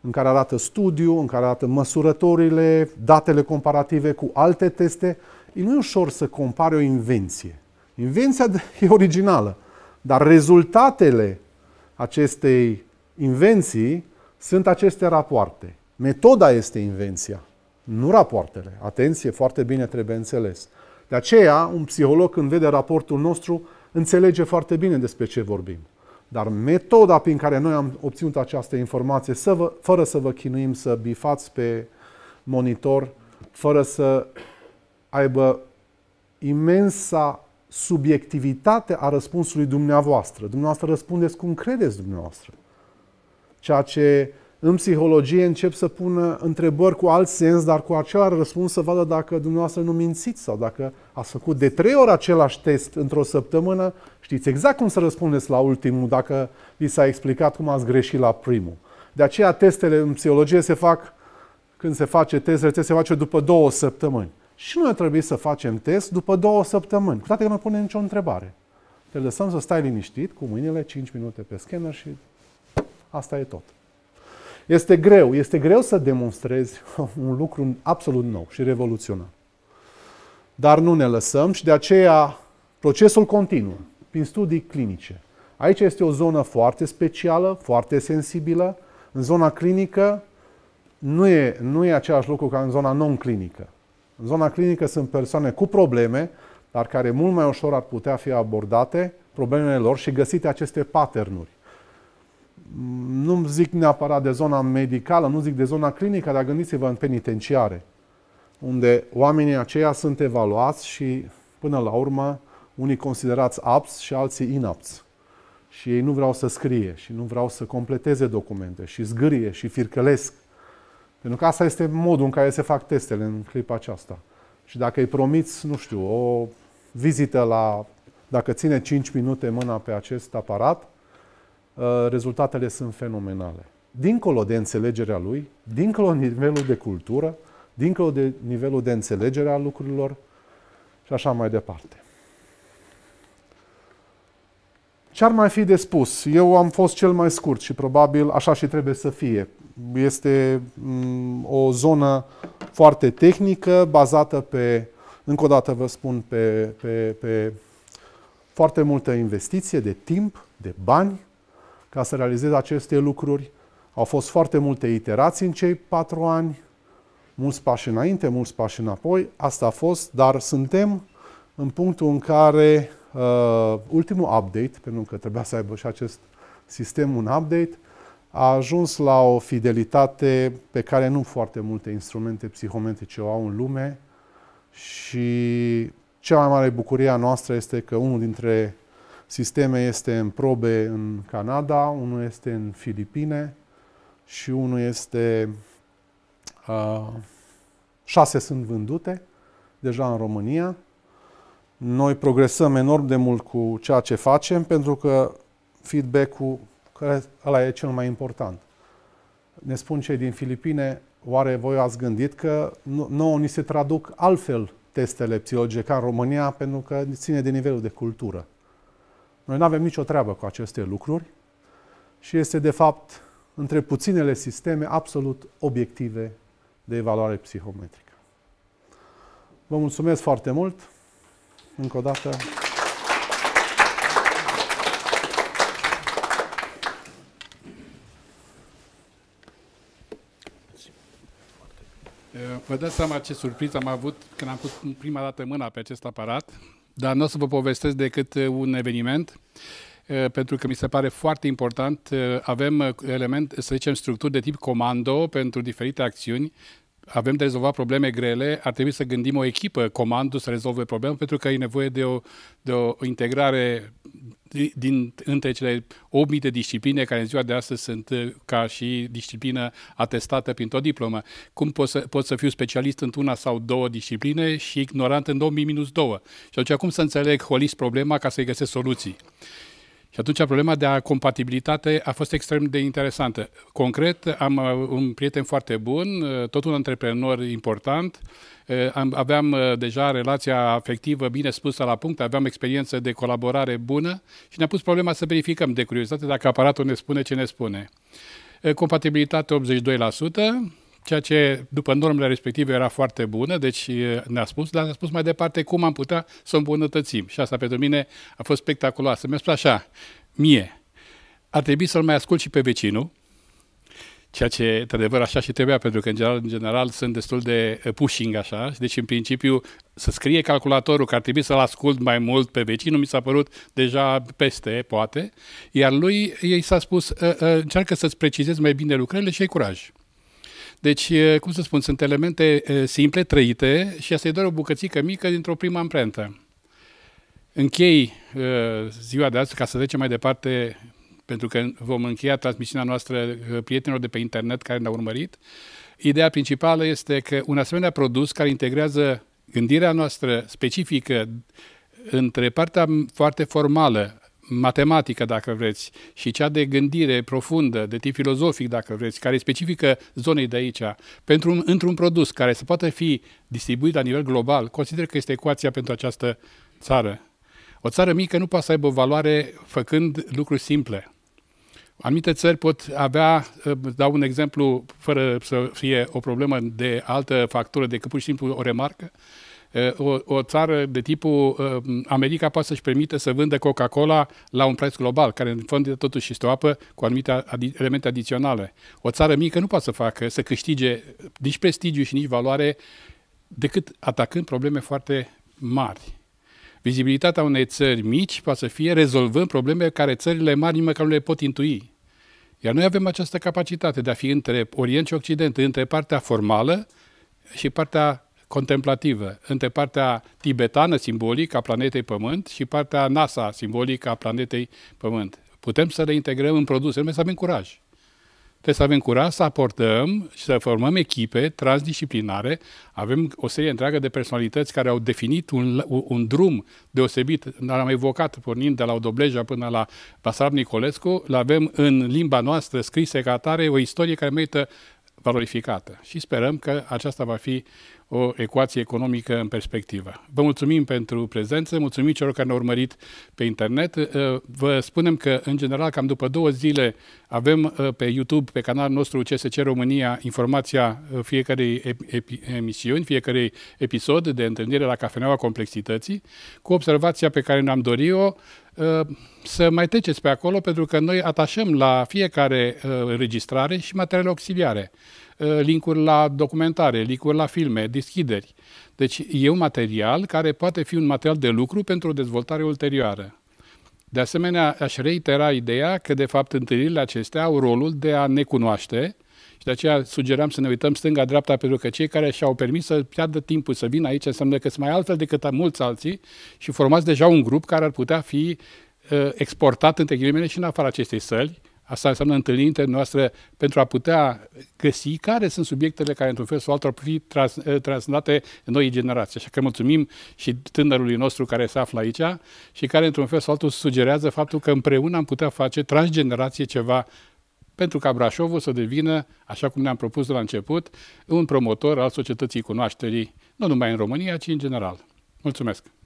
[SPEAKER 3] în care arată studiu, în care arată măsurătorile, datele comparative cu alte teste. E nu e ușor să compare o invenție Invenția e originală, dar rezultatele acestei invenții sunt aceste rapoarte. Metoda este invenția, nu rapoartele. Atenție, foarte bine trebuie înțeles. De aceea, un psiholog când vede raportul nostru, înțelege foarte bine despre ce vorbim. Dar metoda prin care noi am obținut această informație, să vă, fără să vă chinuim să bifați pe monitor, fără să aibă imensa subiectivitate a răspunsului dumneavoastră. Dumneavoastră răspundeți cum credeți dumneavoastră. Ceea ce în psihologie încep să pună întrebări cu alt sens, dar cu același răspuns să vadă dacă dumneavoastră nu mințiți sau dacă ați făcut de trei ori același test într-o săptămână, știți exact cum să răspundeți la ultimul dacă vi s-a explicat cum ați greșit la primul. De aceea testele în psihologie se fac, când se face testele, se face după două săptămâni. Și noi trebuie să facem test după două săptămâni, cu toate că nu pune nicio întrebare. Te lăsăm să stai liniștit cu mâinile 5 minute pe scanner și asta e tot. Este greu, este greu să demonstrezi un lucru absolut nou și revoluționar. Dar nu ne lăsăm și de aceea procesul continuă prin studii clinice. Aici este o zonă foarte specială, foarte sensibilă. În zona clinică nu e, nu e același lucru ca în zona non-clinică. În zona clinică sunt persoane cu probleme, dar care mult mai ușor ar putea fi abordate problemele lor și găsite aceste paternuri. Nu zic neapărat de zona medicală, nu zic de zona clinică, dar gândiți-vă în penitenciare, unde oamenii aceia sunt evaluați și, până la urmă, unii considerați apți și alții inapți. Și ei nu vreau să scrie și nu vreau să completeze documente și zgârie și fircălesc. Pentru că asta este modul în care se fac testele în clipa aceasta. Și dacă îi promiți, nu știu, o vizită la, dacă ține 5 minute mâna pe acest aparat, uh, rezultatele sunt fenomenale. Dincolo de înțelegerea lui, dincolo de nivelul de cultură, dincolo de nivelul de înțelegere a lucrurilor și așa mai departe. Ce ar mai fi de spus? Eu am fost cel mai scurt și probabil așa și trebuie să fie este mm, o zonă foarte tehnică, bazată pe, încă o dată vă spun, pe, pe, pe foarte multă investiție de timp, de bani, ca să realizez aceste lucruri. Au fost foarte multe iterații în cei patru ani, mulți pași înainte, mulți pași înapoi. Asta a fost, dar suntem în punctul în care uh, ultimul update, pentru că trebuia să aibă și acest sistem un update, a ajuns la o fidelitate pe care nu foarte multe instrumente psihometrice o au în lume și cea mai mare bucurie a noastră este că unul dintre sisteme este în probe în Canada, unul este în Filipine și unul este... Uh, șase sunt vândute deja în România. Noi progresăm enorm de mult cu ceea ce facem pentru că feedback-ul care ăla e cel mai important. Ne spun cei din Filipine, oare voi ați gândit că nouă ni se traduc altfel testele psihologice în România pentru că ține de nivelul de cultură. Noi nu avem nicio treabă cu aceste lucruri și este de fapt între puținele sisteme absolut obiective de evaluare psihometrică. Vă mulțumesc foarte mult. Încă o dată.
[SPEAKER 1] Eh, vă dați seama ce surpriză am avut când am pus prima dată mâna pe acest aparat, dar nu o să vă povestesc decât eh, un eveniment, eh, pentru că mi se pare foarte important. Avem element, să zicem, structuri de tip comando pentru diferite acțiuni, avem de rezolvat probleme grele, ar trebui să gândim o echipă, comandul să rezolve probleme, pentru că e nevoie de o, de o integrare din, între cele 8.000 de discipline care în ziua de astăzi sunt uh, ca și disciplină atestată prin o diplomă. Cum pot să, pot să fiu specialist într-una sau două discipline și ignorant în 2000 minus două? Și atunci cum să înțeleg holist problema ca să-i găsesc soluții? Și atunci problema de a compatibilitate a fost extrem de interesantă. Concret, am uh, un prieten foarte bun, uh, tot un antreprenor important, uh, aveam deja relația afectivă bine spusă la punct, aveam experiență de colaborare bună și ne-a pus problema să verificăm de curiozitate dacă aparatul ne spune ce ne spune. Compatibilitate 82%, ceea ce după normele respective era foarte bună, deci ne-a spus, dar ne-a spus mai departe cum am putea să îmbunătățim. Și asta pentru mine a fost spectaculoasă. Mi-a spus așa, mie, ar trebui să-l mai ascult și pe vecinul, ceea ce, de adevăr, așa și trebuia, pentru că, în general, în general sunt destul de pushing, așa, deci, în principiu, să scrie calculatorul că ar trebui să-l ascult mai mult pe vecinul, mi s-a părut deja peste, poate, iar lui, ei s-a spus, încearcă să-ți precizezi mai bine lucrările și ai curaj. Deci, cum să spun, sunt elemente simple, trăite și asta e doar o bucățică mică dintr-o primă amprentă. Închei ziua de azi, ca să trecem mai departe, pentru că vom încheia transmisiunea noastră prietenilor de pe internet care ne-au urmărit. Ideea principală este că un asemenea produs care integrează gândirea noastră specifică între partea foarte formală matematică, dacă vreți, și cea de gândire profundă, de tip filozofic, dacă vreți, care e specifică zonei de aici, pentru un, într-un produs care să poată fi distribuit la nivel global, consider că este ecuația pentru această țară. O țară mică nu poate să aibă valoare făcând lucruri simple. Anumite țări pot avea, dau un exemplu, fără să fie o problemă de altă factură decât pur și simplu o remarcă, o, o țară de tipul America poate să-și permită să vândă Coca-Cola la un preț global, care în fond totuși este o apă cu anumite adi- elemente adiționale. O țară mică nu poate să facă, să câștige nici prestigiu și nici valoare decât atacând probleme foarte mari. Vizibilitatea unei țări mici poate să fie rezolvând probleme care țările mari nici măcar nu le pot intui. Iar noi avem această capacitate de a fi între Orient și Occident, între partea formală și partea contemplativă între partea tibetană simbolică a planetei Pământ și partea NASA simbolică a planetei Pământ. Putem să le integrăm în produse, trebuie să avem curaj. Trebuie să avem curaj să aportăm și să formăm echipe transdisciplinare. Avem o serie întreagă de personalități care au definit un, un drum deosebit. L-am evocat pornind de la Odobleja până la Basarab Nicolescu. L avem în limba noastră scrise ca atare o istorie care merită valorificată. Și sperăm că aceasta va fi o ecuație economică în perspectivă. Vă mulțumim pentru prezență, mulțumim celor care ne-au urmărit pe internet. Uh, vă spunem că, în general, cam după două zile avem uh, pe YouTube, pe canalul nostru CSC România, informația uh, fiecarei emisiuni, fiecarei episod de întâlnire la Cafeneaua Complexității, cu observația pe care ne-am dorit-o, Uh, să mai treceți pe acolo, pentru că noi atașăm la fiecare uh, înregistrare și materiale auxiliare, uh, linkuri la documentare, linkuri la filme, deschideri. Deci e un material care poate fi un material de lucru pentru o dezvoltare ulterioară. De asemenea, aș reitera ideea că, de fapt, întâlnirile acestea au rolul de a ne cunoaște, de aceea sugeram să ne uităm stânga-dreapta, pentru că cei care și-au permis să piardă timpul să vină aici înseamnă că sunt mai altfel decât mulți alții și formați deja un grup care ar putea fi uh, exportat, între ghilimele, și în afara acestei săli. Asta înseamnă întâlnirile noastre pentru a putea găsi care sunt subiectele care, într-un fel sau altul, ar fi trans, uh, translate în noi generații. Așa că mulțumim și tânărului nostru care se află aici și care, într-un fel sau altul, sugerează faptul că împreună am putea face transgenerație ceva pentru ca Brașovul să devină, așa cum ne-am propus de la început, un promotor al societății cunoașterii, nu numai în România, ci în general. Mulțumesc!